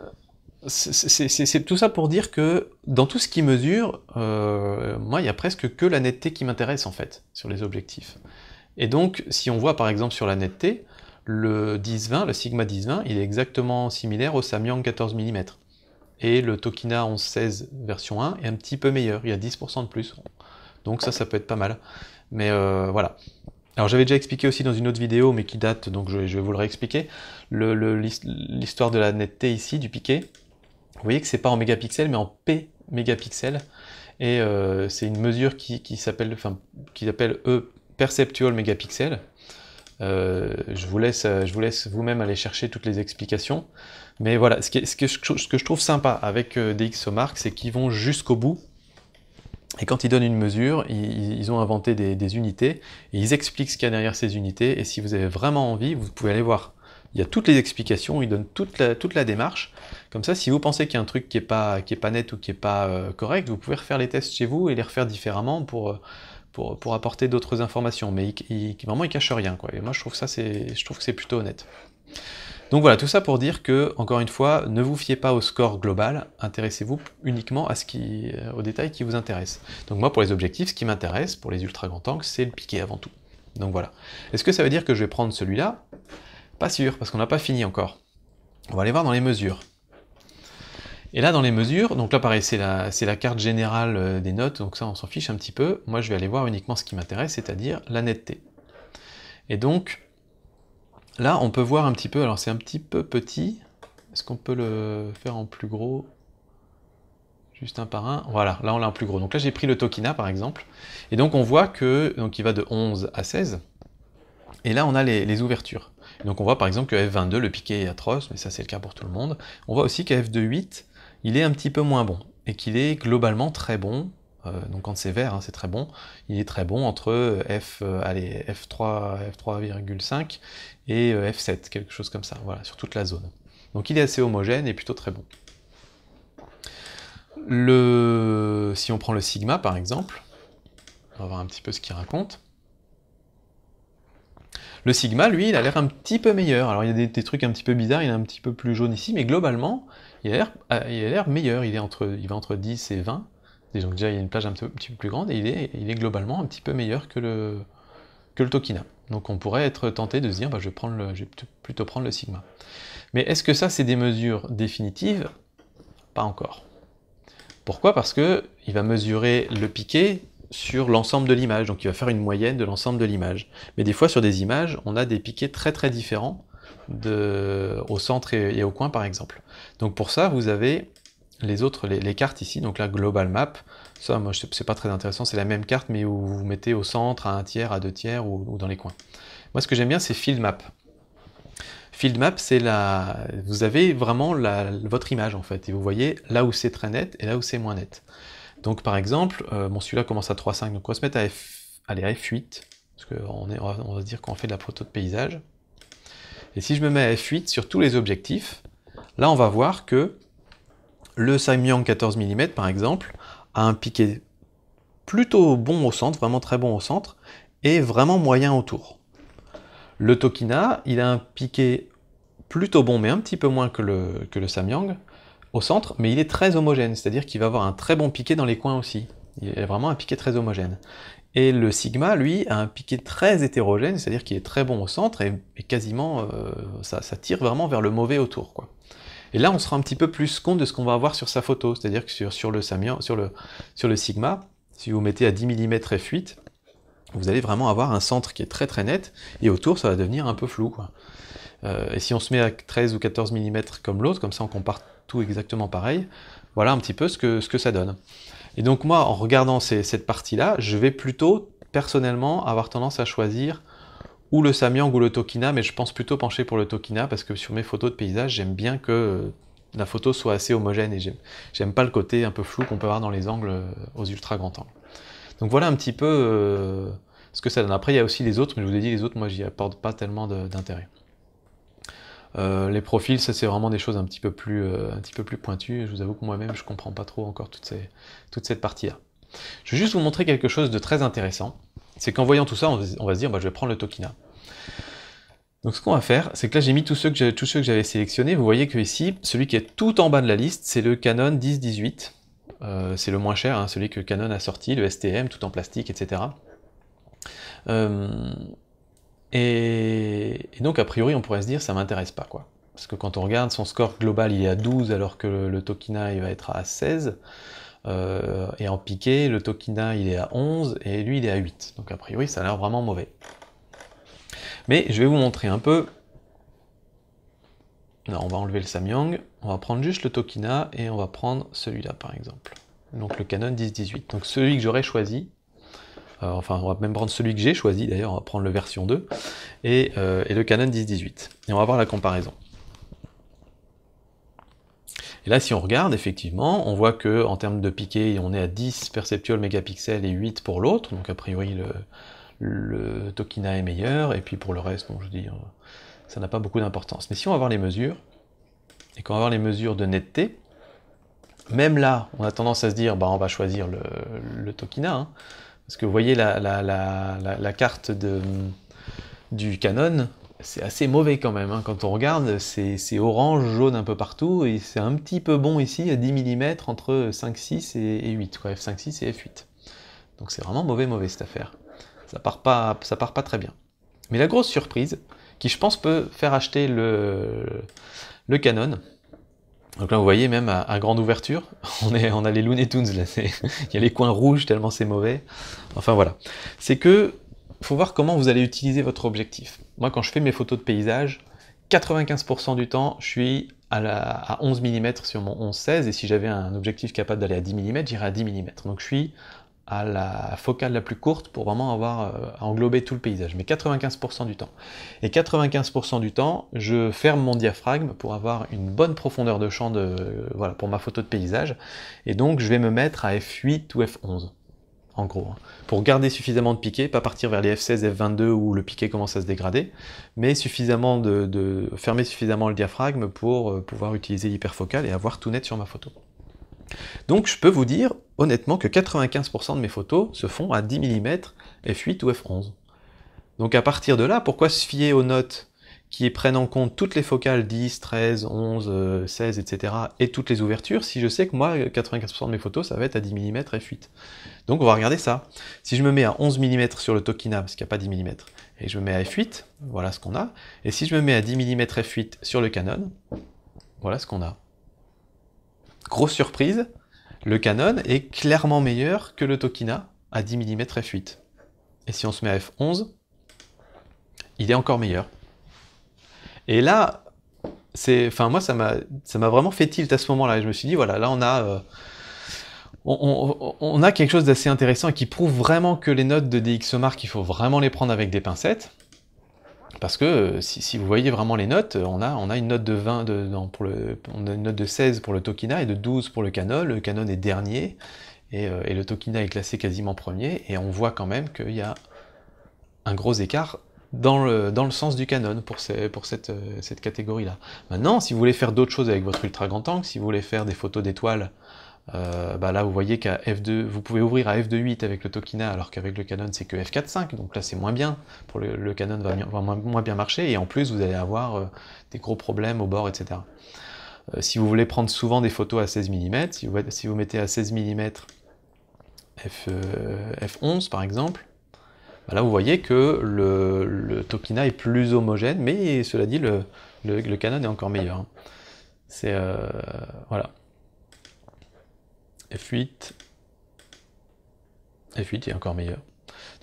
[SPEAKER 1] c'est tout ça pour dire que dans tout ce qui mesure, euh, moi, il n'y a presque que la netteté qui m'intéresse en fait sur les objectifs. Et donc, si on voit par exemple sur la netteté, le 10-20, le Sigma 10-20, il est exactement similaire au Samyang 14 mm. Et le Tokina 11-16 version 1 est un petit peu meilleur, il y a 10% de plus. Donc ça, ça peut être pas mal. Mais euh, voilà. Alors j'avais déjà expliqué aussi dans une autre vidéo, mais qui date, donc je, je vais vous le réexpliquer, l'histoire de la netteté ici, du piqué. Vous voyez que c'est pas en mégapixels, mais en P mégapixels. Et euh, c'est une mesure qui, qui s'appelle, enfin, E perceptual mégapixels euh, je vous laisse, euh, je vous laisse vous-même aller chercher toutes les explications. Mais voilà, ce, que, je, trouve sympa avec DxOMark, c'est qu'ils vont jusqu'au bout. Et quand ils donnent une mesure, ils, ont inventé des, des, unités et ils expliquent ce qu'il y a derrière ces unités. Et si vous avez vraiment envie, vous pouvez aller voir il y a toutes les explications, il donne toute la, toute la démarche. Comme ça, si vous pensez qu'il y a un truc qui n'est pas, pas net ou qui n'est pas euh, correct, vous pouvez refaire les tests chez vous et les refaire différemment pour, euh, pour, apporter d'autres informations. Mais il, il, vraiment, cache rien. Quoi. Et moi, je trouve, ça, je trouve que c'est plutôt honnête. Donc voilà, tout ça pour dire que, encore une fois, ne vous fiez pas au score global, intéressez-vous uniquement à ce qui, euh, aux détails qui vous intéressent. Donc moi, pour les objectifs, ce qui m'intéresse, pour les ultra grands tanks, c'est le piqué avant tout. Donc voilà. Est-ce que ça veut dire que je vais prendre celui-là pas sûr, parce qu'on n'a pas fini encore. On va aller voir dans les mesures. Et là, dans les mesures, donc là, pareil, c'est la, carte générale euh, des notes, donc ça, on s'en fiche un petit peu. Moi, je vais aller voir uniquement ce qui m'intéresse, c'est-à-dire la netteté. Et donc, là, on peut voir un petit peu, alors c'est un petit peu petit, est-ce qu'on peut le faire en plus gros Juste un par un, voilà, là on l'a en plus gros. Donc là j'ai pris le Tokina par exemple, et donc on voit que donc il va de 11 à 16, et là on a les ouvertures. Donc on voit par exemple que F22, le piqué est atroce, mais ça c'est le cas pour tout le monde. On voit aussi qu'à F28, il est un petit peu moins bon, et qu'il est globalement très bon, euh, donc quand c'est vert, hein, c'est très bon, il est très bon entre euh, F, F3, euh, F3,5 et F7, quelque chose comme ça, voilà, sur toute la zone. Donc il est assez homogène et plutôt très bon. Le... Si on prend le sigma par exemple, on va voir un petit peu ce qu'il raconte. Le Sigma, lui, il a l'air un petit peu meilleur. Alors il y a des, trucs un petit peu bizarres, il est un petit peu plus jaune ici, mais globalement, euh, il a l'air meilleur. Il, est entre, il va entre 10 et 20. donc déjà, il y a une plage un petit peu, plus grande et il est, il est, globalement un petit peu meilleur que le, que le Tokina. Donc on pourrait être tenté de se dire, bah, je, vais le, plutôt prendre le Sigma. Mais est-ce que ça, c'est des mesures définitives Pas encore. Pourquoi Parce que il va mesurer le piqué sur l'ensemble de l'image, donc il va faire une moyenne de l'ensemble de l'image. Mais des fois, sur des images, on a des piquets très très différents de, au centre et, au coin, par exemple. Donc pour ça, vous avez les autres, les, cartes ici, donc la global map, ça, moi, c'est pas très intéressant, c'est la même carte, mais où vous mettez au centre, à un tiers, à deux tiers, ou, dans les coins. Moi, ce que j'aime bien, c'est field map. Field map, c'est la... Vous avez vraiment votre image, en fait, et vous voyez là où c'est très net et là où c'est moins net. Donc par exemple, mon euh, celui-là commence à 3,5, donc on va se mettre à, F... à F8, parce qu'on on va se dire qu'on fait de la photo de paysage. Et si je me mets à F8 sur tous les objectifs, là on va voir que le Samyang 14 mm par exemple a un piqué plutôt bon au centre, vraiment très bon au centre, et vraiment moyen autour. Le Tokina, il a un piqué plutôt bon, mais un petit peu moins que que le Samyang, centre, mais il est très homogène, c'est-à-dire qu'il va avoir un très bon piqué dans les coins aussi. Il est vraiment un piqué très homogène. Et le sigma, lui, a un piqué très hétérogène, c'est-à-dire qu'il est très bon au centre et, quasiment, euh, ça, tire vraiment vers le mauvais autour. Quoi. Et là, on sera un petit peu plus compte de ce qu'on va avoir sur sa photo, c'est-à-dire que sur, le samian, sur, le, sur le sigma, si vous mettez à 10 mm f8, vous allez vraiment avoir un centre qui est très très net, et autour, ça va devenir un peu flou. Euh, et si on se met à 13 ou 14 mm comme l'autre, comme ça on compare exactement pareil. Voilà un petit peu ce que, ce que ça donne. Et donc moi, en regardant cette partie-là, je vais plutôt personnellement avoir tendance à choisir ou le Samyang ou le Tokina, mais je pense plutôt pencher pour le Tokina parce que sur mes photos de paysage, j'aime bien que la photo soit assez homogène et j'aime pas le côté un peu flou qu'on peut avoir dans les angles euh, aux ultra grands angles. Donc voilà un petit peu euh, ce que ça donne. Après, il y a aussi les autres, mais je vous ai dit, les autres, moi, j'y apporte pas tellement d'intérêt. Euh, les profils, ça c'est vraiment des choses un petit peu plus, euh, un petit peu plus pointues. je vous avoue que moi-même, je ne comprends pas trop encore toute, cette partie-là. Je vais juste vous montrer quelque chose de très intéressant. C'est qu'en voyant tout ça, on, va se dire, bah, je vais prendre le Tokina. Donc ce qu'on va faire, c'est que là j'ai mis tous ceux que tous ceux que j'avais sélectionnés. Vous voyez que ici, celui qui est tout en bas de la liste, c'est le Canon 10-18. Euh, c'est le moins cher, hein, celui que Canon a sorti, le STM, tout en plastique, etc. Euh, et, donc, a priori, on pourrait se dire, ça m'intéresse pas, quoi. Parce que quand on regarde, son score global, il est à 12, alors que le, Tokina, il va être à 16. Euh, et en piqué, le Tokina, il est à 11, et lui, il est à 8. Donc, a priori, ça a l'air vraiment mauvais. Mais je vais vous montrer un peu... on va enlever le Samyang, on va prendre juste le Tokina, et on va prendre celui-là, par exemple. Donc, le Canon 10-18. Donc, celui que j'aurais choisi, euh, enfin, on va même prendre celui que j'ai choisi, d'ailleurs, on va prendre le version 2, euh, et, le Canon 1018. Et on va voir la comparaison. Et là, si on regarde, effectivement, on voit que en termes de piqué, on est à 10 perceptuels mégapixels et 8 pour l'autre, donc a priori, le, Tokina est meilleur, et puis pour le reste, bon, je dis, euh, ça n'a pas beaucoup d'importance. Mais si on va voir les mesures, et qu'on va voir les mesures de netteté, même là, on a tendance à se dire, bah, on va choisir le, Tokina, parce que vous voyez la, carte de, du Canon, c'est assez mauvais quand même. Hein. Quand on regarde, c'est orange, jaune un peu partout, et c'est un petit peu bon ici, à 10 mm, entre 5-6 et 8, quoi, f5.6 et f8. Donc c'est vraiment mauvais, mauvais cette affaire. Ça part pas, ça part pas très bien. Mais la grosse surprise, qui je pense peut faire acheter le Canon, donc là, vous voyez, même à, grande ouverture, *laughs* on, est, on a les Looney Tunes, là. il y a les coins rouges tellement c'est mauvais. Enfin voilà. C'est que, faut voir comment vous allez utiliser votre objectif. Moi, quand je fais mes photos de paysage, 95% du temps, je suis à, à 11 mm sur mon 11-16, et si j'avais un objectif capable d'aller à 10 mm, j'irais à 10 mm. Donc je suis à la focale la plus courte pour vraiment avoir euh, englobé englober tout le paysage, mais 95% du temps. Et 95% du temps, je ferme mon diaphragme pour avoir une bonne profondeur de champ de, voilà, pour ma photo de paysage, et donc je vais me mettre à f8 ou f11 en gros, hein. pour garder suffisamment de piqué, pas partir vers les F16, F22 où le piqué commence à se dégrader, mais suffisamment de, de fermer suffisamment le diaphragme pour euh, pouvoir utiliser l'hyperfocal et avoir tout net sur ma photo. Donc je peux vous dire honnêtement que 95% de mes photos se font à 10 mm f8 ou f11. Donc à partir de là, pourquoi se fier aux notes qui prennent en compte toutes les focales 10, 13, 11, 16, etc. et toutes les ouvertures, si je sais que moi, 95% de mes photos, ça va être à 10 mm f8. Donc on va regarder ça. Si je me mets à 11 mm sur le Tokina, parce qu'il n'y a pas 10 mm, et je me mets à f8, voilà ce qu'on a. Et si je me mets à 10 mm f8 sur le Canon, voilà ce qu'on a grosse surprise, le Canon est clairement meilleur que le Tokina à 10 mm f8. Et si on se met à f11, il est encore meilleur. Et là, c'est, enfin moi ça m'a, vraiment fait tilt à ce moment-là. je me suis dit voilà, là on a, euh, on, a quelque chose d'assez intéressant qui prouve vraiment que les notes de DxOMark, il faut vraiment les prendre avec des pincettes. Parce que euh, si, vous voyez vraiment les notes, euh, on a, une note de 20 de, le, note de 16 pour le Tokina et de 12 pour le Canon. Le Canon est dernier euh, et, le Tokina est classé quasiment premier. Et on voit quand même qu'il y a un gros écart dans le, sens du Canon pour, cette catégorie-là. Maintenant, si vous voulez faire d'autres choses avec votre ultra grand angle, si vous voulez faire des photos d'étoiles euh, bah là vous voyez qu'à F2, vous pouvez ouvrir à F2.8 avec le Tokina alors qu'avec le Canon c'est que F4.5, donc là c'est moins bien, pour le, Canon va, moins, bien marcher et en plus vous allez avoir euh, des gros problèmes au bord, etc. Euh, si vous voulez prendre souvent des photos à 16 mm, si vous, mettez à 16 mm F, F11 par exemple, bah là vous voyez que le, Tokina est plus homogène, mais cela dit le, le Canon est encore meilleur. Hein. C'est voilà. F8, F8 est encore meilleur.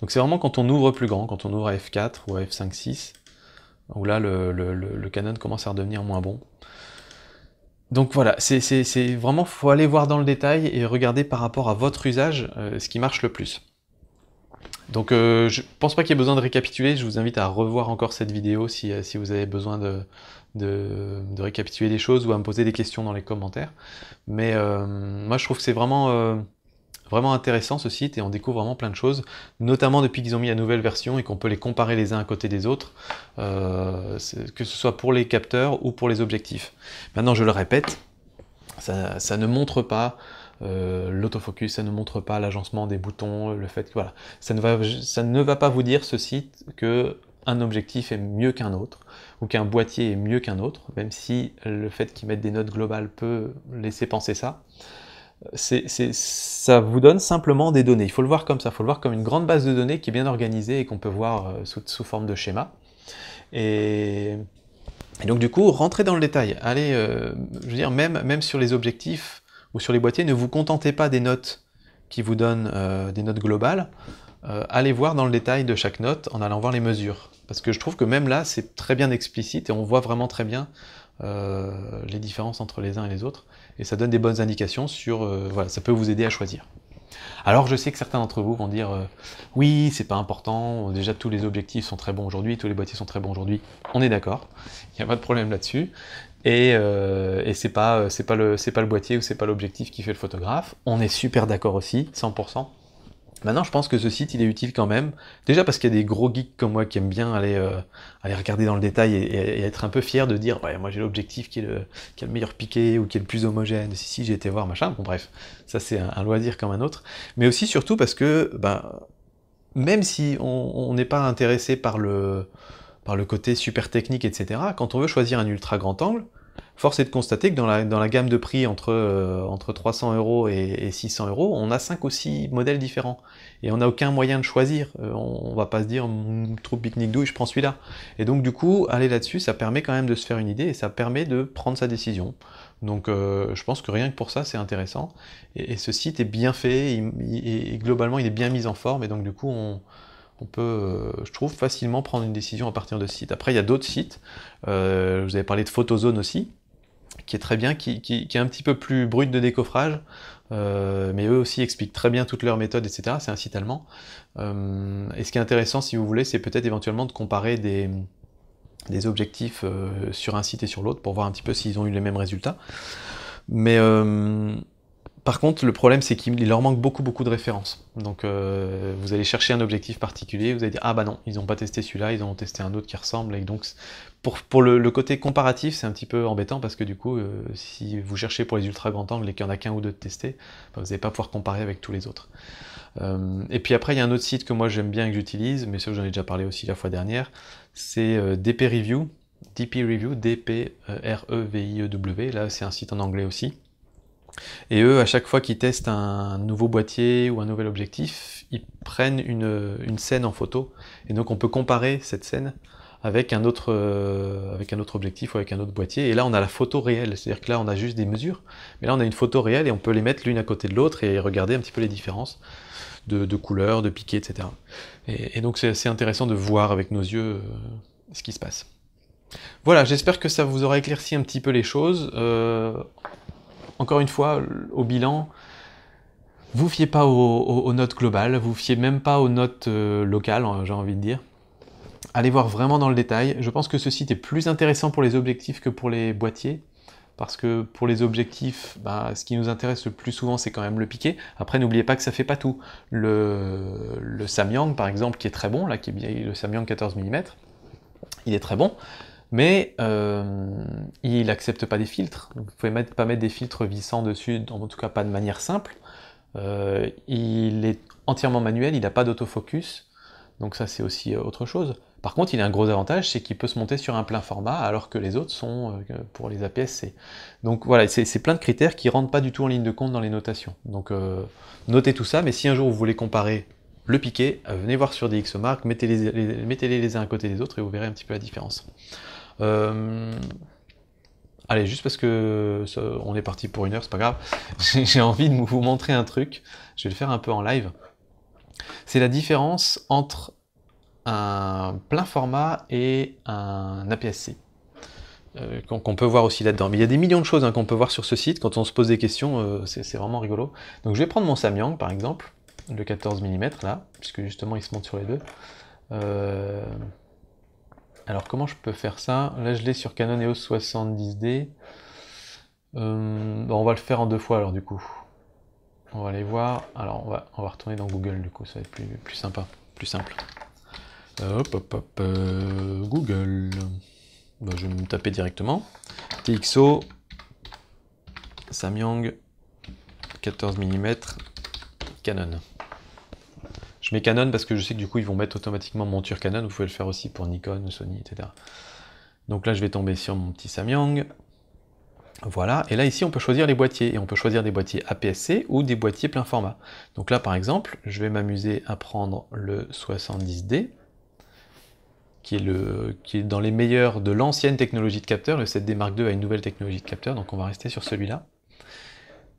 [SPEAKER 1] Donc c'est vraiment quand on ouvre plus grand, quand on ouvre à F4 ou à F5, 6, où là le, canon commence à redevenir moins bon. Donc voilà, c'est vraiment, faut aller voir dans le détail et regarder par rapport à votre usage euh, ce qui marche le plus. Donc euh, je pense pas qu'il y ait besoin de récapituler, je vous invite à revoir encore cette vidéo si euh, vous avez besoin de, de, récapituler des choses ou à me poser des questions dans les commentaires. Mais euh, moi, je trouve que c'est vraiment, euh, vraiment intéressant ce site et on découvre vraiment plein de choses, notamment depuis qu'ils ont mis la nouvelle version et qu'on peut les comparer les uns à côté des autres, euh, que ce soit pour les capteurs ou pour les objectifs. Maintenant, je le répète, ça, ne montre pas l'autofocus, ça ne montre pas l'agencement des boutons, le fait que voilà, ça ne va, ça ne va pas vous dire ce site que un objectif est mieux qu'un autre ou qu'un boîtier est mieux qu'un autre, même si le fait qu'ils mettent des notes globales peut laisser penser ça. ça vous donne simplement des données. Il faut le voir comme ça, il faut le voir comme une grande base de données qui est bien organisée et qu'on peut voir euh, sous, forme de schéma. Et, donc du coup, rentrez dans le détail. Allez, euh, je veux dire, même, même sur les objectifs ou sur les boîtiers, ne vous contentez pas des notes qui vous donnent euh, des notes globales. allez voir dans le détail de chaque note en allant voir les mesures. Parce que je trouve que même là, c'est très bien explicite et on voit vraiment très bien euh, les différences entre les uns et les autres. Et ça donne des bonnes indications sur. Euh, voilà, ça peut vous aider à choisir. Alors je sais que certains d'entre vous vont dire euh, oui, c'est pas important, déjà tous les objectifs sont très bons aujourd'hui, tous les boîtiers sont très bons aujourd'hui. On est d'accord, il n'y a pas de problème là-dessus. Et, et c'est pas, pas, le, pas le boîtier ou c'est pas l'objectif qui fait le photographe. On est super d'accord aussi, 100%. Maintenant, je pense que ce site, il est utile quand même. Déjà parce qu'il y a des gros geeks comme moi qui aiment bien aller, euh, aller regarder dans le détail et, être un peu fier de dire ouais moi j'ai l'objectif qui, qui, est le meilleur piqué ou qui est le plus homogène. Si, si, j'ai été voir, machin. Bon, bref, ça c'est un, loisir comme un autre. Mais aussi, surtout parce que ben, même si on n'est pas intéressé par le, par le côté super technique, etc., quand on veut choisir un ultra grand angle, force est de constater que dans la, gamme de prix entre, euh, entre 300 euros et, 600 euros, on a 5 ou 6 modèles différents. Et on n'a aucun moyen de choisir. Euh, on, ne va pas se dire, hum, trop pique-nique douille, je prends celui-là. Et donc, du coup, aller là-dessus, ça permet quand même de se faire une idée et ça permet de prendre sa décision. Donc, euh, je pense que rien que pour ça, c'est intéressant. Et, ce site est bien fait et, et, globalement, il est bien mis en forme. Et donc, du coup, on, on peut, euh, je trouve, facilement prendre une décision à partir de ce site. Après, il y a d'autres sites. Euh, vous avez parlé de Photozone aussi, qui est très bien, qui, est un petit peu plus brut de décoffrage, euh, mais eux aussi expliquent très bien toutes leurs méthodes, etc. C'est un site allemand. et ce qui est intéressant, si vous voulez, c'est peut-être éventuellement de comparer des, des objectifs sur un site et sur l'autre pour voir un petit peu s'ils ont eu les mêmes résultats. Mais par contre, le problème, c'est qu'il leur manque beaucoup, beaucoup de références. Donc, euh, vous allez chercher un objectif particulier, vous allez dire, ah bah non, ils n'ont pas testé celui-là, ils ont testé un autre qui ressemble. donc, pour, le, côté comparatif, c'est un petit peu embêtant parce que du coup, euh, si vous cherchez pour les ultra grands angles et qu'il n'y en a qu'un ou deux de testés, bah, vous n'allez pas pouvoir comparer avec tous les autres. Euh, et puis après, il y a un autre site que moi j'aime bien et que j'utilise, mais ça j'en ai déjà parlé aussi la fois dernière, c'est DP Review. DP Review, D-P-R-E-V-I-E-W. Là, c'est un site en anglais aussi et eux, à chaque fois qu'ils testent un nouveau boîtier ou un nouvel objectif, ils prennent une, scène en photo. Et donc on peut comparer cette scène avec un autre, euh, avec un autre objectif ou avec un autre boîtier. Et là, on a la photo réelle. C'est-à-dire que là, on a juste des mesures. Mais là, on a une photo réelle et on peut les mettre l'une à côté de l'autre et regarder un petit peu les différences de, couleurs, de piquets, etc. Et, donc c'est assez intéressant de voir avec nos yeux euh, ce qui se passe. Voilà, j'espère que ça vous aura éclairci un petit peu les choses. Euh, encore une fois, au bilan, vous fiez pas aux, notes globales, vous fiez même pas aux notes euh, locales, hein, j'ai envie de dire. Allez voir vraiment dans le détail. Je pense que ce site est plus intéressant pour les objectifs que pour les boîtiers. Parce que pour les objectifs, bah, ce qui nous intéresse le plus souvent, c'est quand même le piqué. Après, n'oubliez pas que ça fait pas tout. Le, le Samyang, par exemple, qui est très bon, là, qui est le Samyang 14 mm, il est très bon, mais euh, il n'accepte pas des filtres. Vous pouvez pas mettre des filtres vissants dessus, en tout cas pas de manière simple. Euh, il est entièrement manuel, il n'a pas d'autofocus, donc ça c'est aussi euh, autre chose. Par contre, il a un gros avantage, c'est qu'il peut se monter sur un plein format, alors que les autres sont pour les APS-C. Donc voilà, c'est plein de critères qui ne rentrent pas du tout en ligne de compte dans les notations. Donc notez tout ça, mais si un jour vous voulez comparer le piqué, venez voir sur DxOMark, mettez-les mettez -les, les uns à côté des autres et vous verrez un petit peu la différence. Euh, allez, juste parce que on est parti pour une heure, c'est pas grave. *laughs* J'ai envie de vous montrer un truc. Je vais le faire un peu en live. C'est la différence entre un plein format et un APS-C. Euh, qu'on peut voir aussi là-dedans. Mais il y a des millions de choses hein, qu'on peut voir sur ce site. Quand on se pose des questions, euh, c'est vraiment rigolo. Donc je vais prendre mon Samyang par exemple, le 14 mm là, puisque justement il se monte sur les deux. Alors comment je peux faire ça Là je l'ai sur Canon EOS 70D. Euh, on va le faire en deux fois alors du coup. On va aller voir. Alors on va, on va retourner dans Google du coup, ça va être plus, sympa, plus simple. hop hop hop, euh, Google. Bah, je vais me taper directement. TXO Samyang 14 mm Canon. Je mets Canon parce que je sais que du coup ils vont mettre automatiquement monture Canon, vous pouvez le faire aussi pour Nikon Sony, etc. Donc là je vais tomber sur mon petit Samyang. Voilà, et là ici on peut choisir les boîtiers, et on peut choisir des boîtiers APS-C ou des boîtiers plein format. Donc là par exemple, je vais m'amuser à prendre le 70D, qui est, dans les meilleurs de l'ancienne technologie de capteur, le 7D Mark II a une nouvelle technologie de capteur, donc on va rester sur celui-là.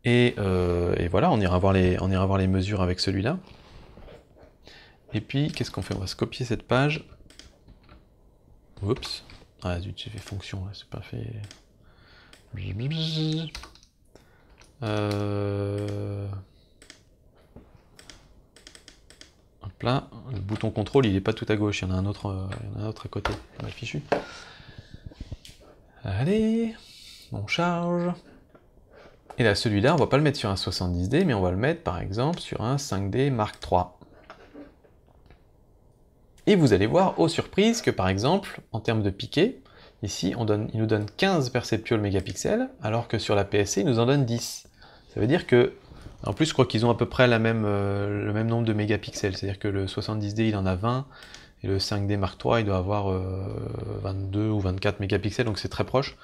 [SPEAKER 1] Et, euh, et voilà, on ira voir les mesures avec celui-là. Et puis, qu'est-ce qu'on fait On va se copier cette page. Oups. Ah zut, j'ai fait fonction, là, c'est pas fait. Euh... Hop là, le bouton contrôle, il n'est pas tout à gauche, il y en a un autre, euh, il a autre à côté, fichu. Allez, on charge. Et là, celui-là, on va pas le mettre sur un 70D, mais on va le mettre par exemple sur un 5D Mark III. Et vous allez voir, aux surprises, que par exemple, en termes de piqué, ici, on il nous donne 15 perceptuels mégapixels, alors que sur la PSC, il nous en donne 10. Ça veut dire que, en plus, je crois qu'ils ont à peu près euh, le même nombre de mégapixels, c'est-à-dire que le 70D, il en a 20, et le 5D Mark III, il doit avoir 22 euh, ou 24 mégapixels, donc c'est très proche.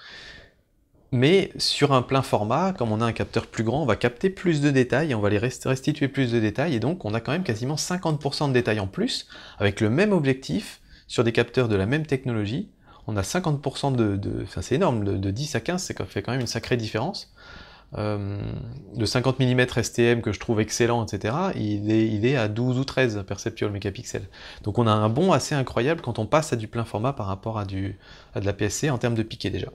[SPEAKER 1] Mais sur un plein format, comme on a un capteur plus grand, on va capter plus de détails, on va les restituer plus de détails, et donc on a quand même quasiment 50% de détails en plus, avec le même objectif, sur des capteurs de la même technologie, on a 50% de... enfin c'est énorme, de, 10 à 15, ça fait quand même une sacrée différence. Euh, le 50 mm STM que je trouve excellent, etc., il est, il est à 12 ou 13 perceptual mégapixels. Donc on a un bond assez incroyable quand on passe à du plein format par rapport à, à de la PSC en termes de piqué déjà.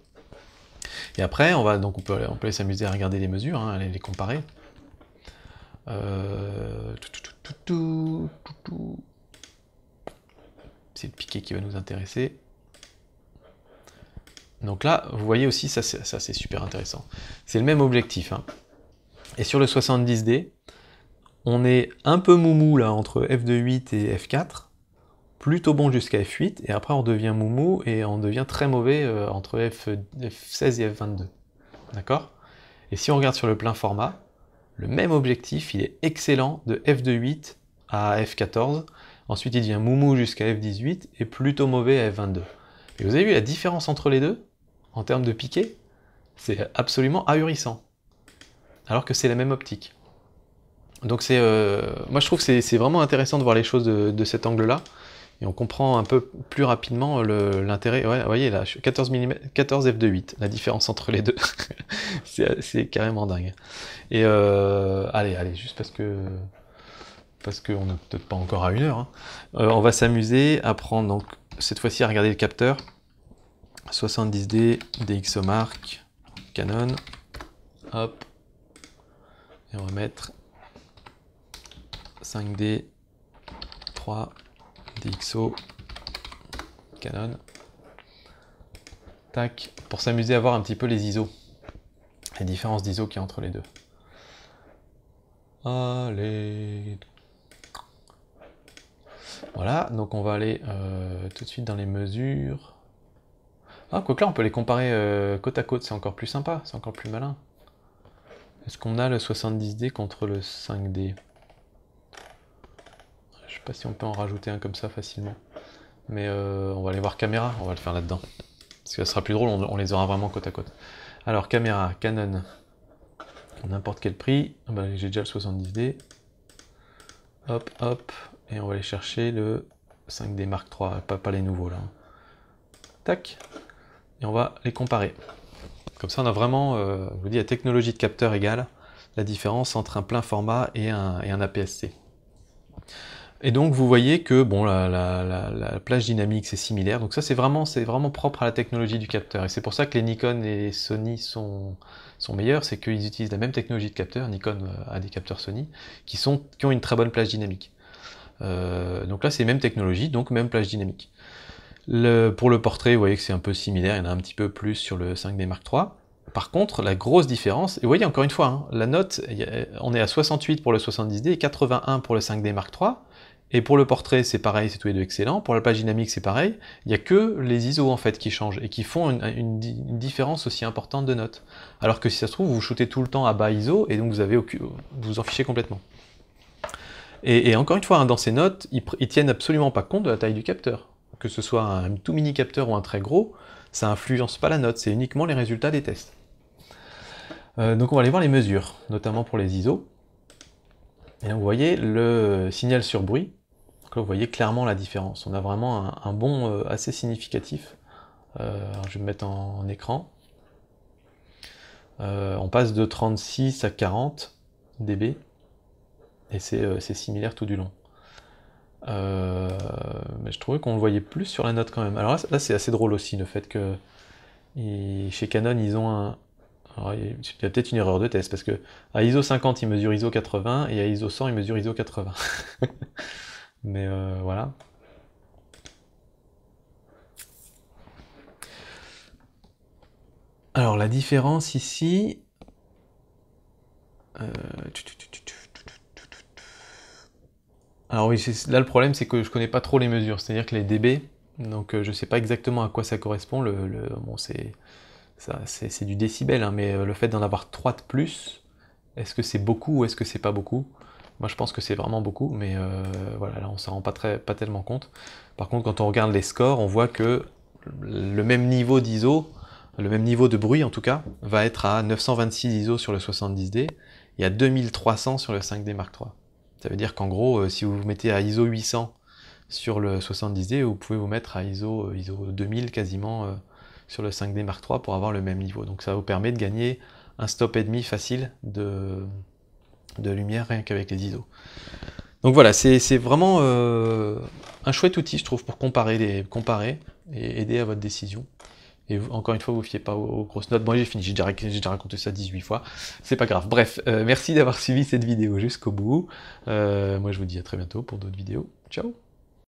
[SPEAKER 1] Et après, on va donc on peut, on peut s'amuser à regarder les mesures, hein, les, comparer. Euh, c'est le piqué qui va nous intéresser. Donc là, vous voyez aussi, ça c'est super intéressant. C'est le même objectif. Hein. Et sur le 70D, on est un peu moumou là entre f de 8 et f4 plutôt bon jusqu'à F8, et après on devient moumou et on devient très mauvais euh, entre F, 16 et F22. D'accord Et si on regarde sur le plein format, le même objectif, il est excellent de F28 à F14, ensuite il devient moumou jusqu'à F18 et plutôt mauvais à F22. Et vous avez vu la différence entre les deux en termes de piqué C'est absolument ahurissant. Alors que c'est la même optique. Donc c'est, euh, moi je trouve que c'est vraiment intéressant de voir les choses de cet angle-là. Et on comprend un peu plus rapidement l'intérêt. vous voyez là, 14 mm, 14 f 2.8, la différence entre les deux. *laughs* c'est carrément dingue. Et euh, allez, allez, juste parce que parce qu'on n'est peut-être pas encore à une heure. Hein. Euh, on va s'amuser à prendre donc cette fois-ci à regarder le capteur 70D DxOMark Canon. Hop. Et on va mettre 5D 3 DxO, Canon. Tac, pour s'amuser à voir un petit peu les ISO, les différences d'ISO qu'il y a entre les deux. Allez. Voilà, donc on va aller euh, tout de suite dans les mesures. Ah, quoique là, on peut les comparer euh, côte à côte, c'est encore plus sympa, c'est encore plus malin. Est-ce qu'on a le 70D contre le 5D si on peut en rajouter un comme ça facilement. Mais euh, on va aller voir caméra, on va le faire là-dedans. Parce que ça sera plus drôle, on, les aura vraiment côte à côte. Alors caméra, Canon, n'importe quel prix. Ah bah, j'ai déjà le 70D. Hop, hop. Et on va aller chercher le 5D Mark III, pas, pas les nouveaux là. Hein. Tac. Et on va les comparer. Comme ça, on a vraiment, euh, je vous dis, la technologie de capteur égale la différence entre un plein format et un, et un APS-C. Et donc vous voyez que bon, la, la, plage dynamique c'est similaire, donc ça c'est vraiment, vraiment propre à la technologie du capteur, et c'est pour ça que les Nikon et Sony sont, sont meilleurs, c'est qu'ils utilisent la même technologie de capteur, Nikon euh, a des capteurs Sony, qui, sont, qui ont une très bonne plage dynamique. Euh, donc là c'est même technologie, donc même plage dynamique. Le, pour le portrait, vous voyez que c'est un peu similaire, il y en a un petit peu plus sur le 5D Mark III. Par contre, la grosse différence, et vous voyez encore une fois, hein, la note, on est à 68 pour le 70D et 81 pour le 5D Mark III, et pour le portrait, c'est pareil, c'est tous les deux excellents. Pour la page dynamique, c'est pareil. Il n'y a que les ISO en fait qui changent et qui font une, différence aussi importante de notes. Alors que si ça se trouve, vous shootez tout le temps à bas ISO et donc vous avez vous en fichez complètement. Et, encore une fois, hein, dans ces notes, ils, ne tiennent absolument pas compte de la taille du capteur. Que ce soit un tout mini capteur ou un très gros, ça n'influence pas la note, c'est uniquement les résultats des tests. Euh, donc on va aller voir les mesures, notamment pour les ISO. Et vous voyez, le signal sur bruit, vous voyez clairement la différence. On a vraiment un, bond euh, assez significatif. Euh, je vais me mettre en, écran. Euh, on passe de 36 à 40 dB et c'est similaire tout du long. mais je trouvais qu'on le voyait plus sur la note quand même. Alors là, c'est assez drôle aussi le fait que chez Canon ils ont un. il y a peut-être une erreur de test parce que à ISO 50 ils mesurent ISO 80 et à ISO 100 ils mesurent ISO 80. *laughs* Mais euh, voilà. Alors la différence ici... Alors oui, là le problème c'est que je connais pas trop les mesures, c'est-à-dire que les dB, donc je euh, je sais pas exactement à quoi ça correspond, le, c'est du décibel, hein, mais euh, le fait d'en avoir 3 de plus, est-ce que c'est beaucoup ou est-ce que c'est pas beaucoup moi, je pense que c'est vraiment beaucoup, mais euh, voilà, là, on s'en rend pas, très, pas tellement compte. Par contre, quand on regarde les scores, on voit que le même niveau d'ISO, le même niveau de bruit en tout cas, va être à 926 ISO sur le 70D et à 2300 sur le 5D Mark III. Ça veut dire qu'en gros, euh, si vous vous mettez à ISO 800 sur le 70D, vous pouvez vous mettre à ISO, euh, ISO 2000 quasiment euh, sur le 5D Mark III pour avoir le même niveau. Donc ça vous permet de gagner un stop et demi facile de, de lumière rien qu'avec les ISO. Donc voilà, c'est vraiment euh, un chouette outil, je trouve, pour comparer, comparer et aider à votre décision. Et encore une fois, vous ne fiez pas aux, grosses notes. moi j'ai fini, j'ai déjà, raconté ça 18 fois. C'est pas grave. Bref, euh, merci d'avoir *laughs* suivi cette vidéo jusqu'au bout. Euh, moi, je vous dis à très bientôt pour d'autres vidéos. Ciao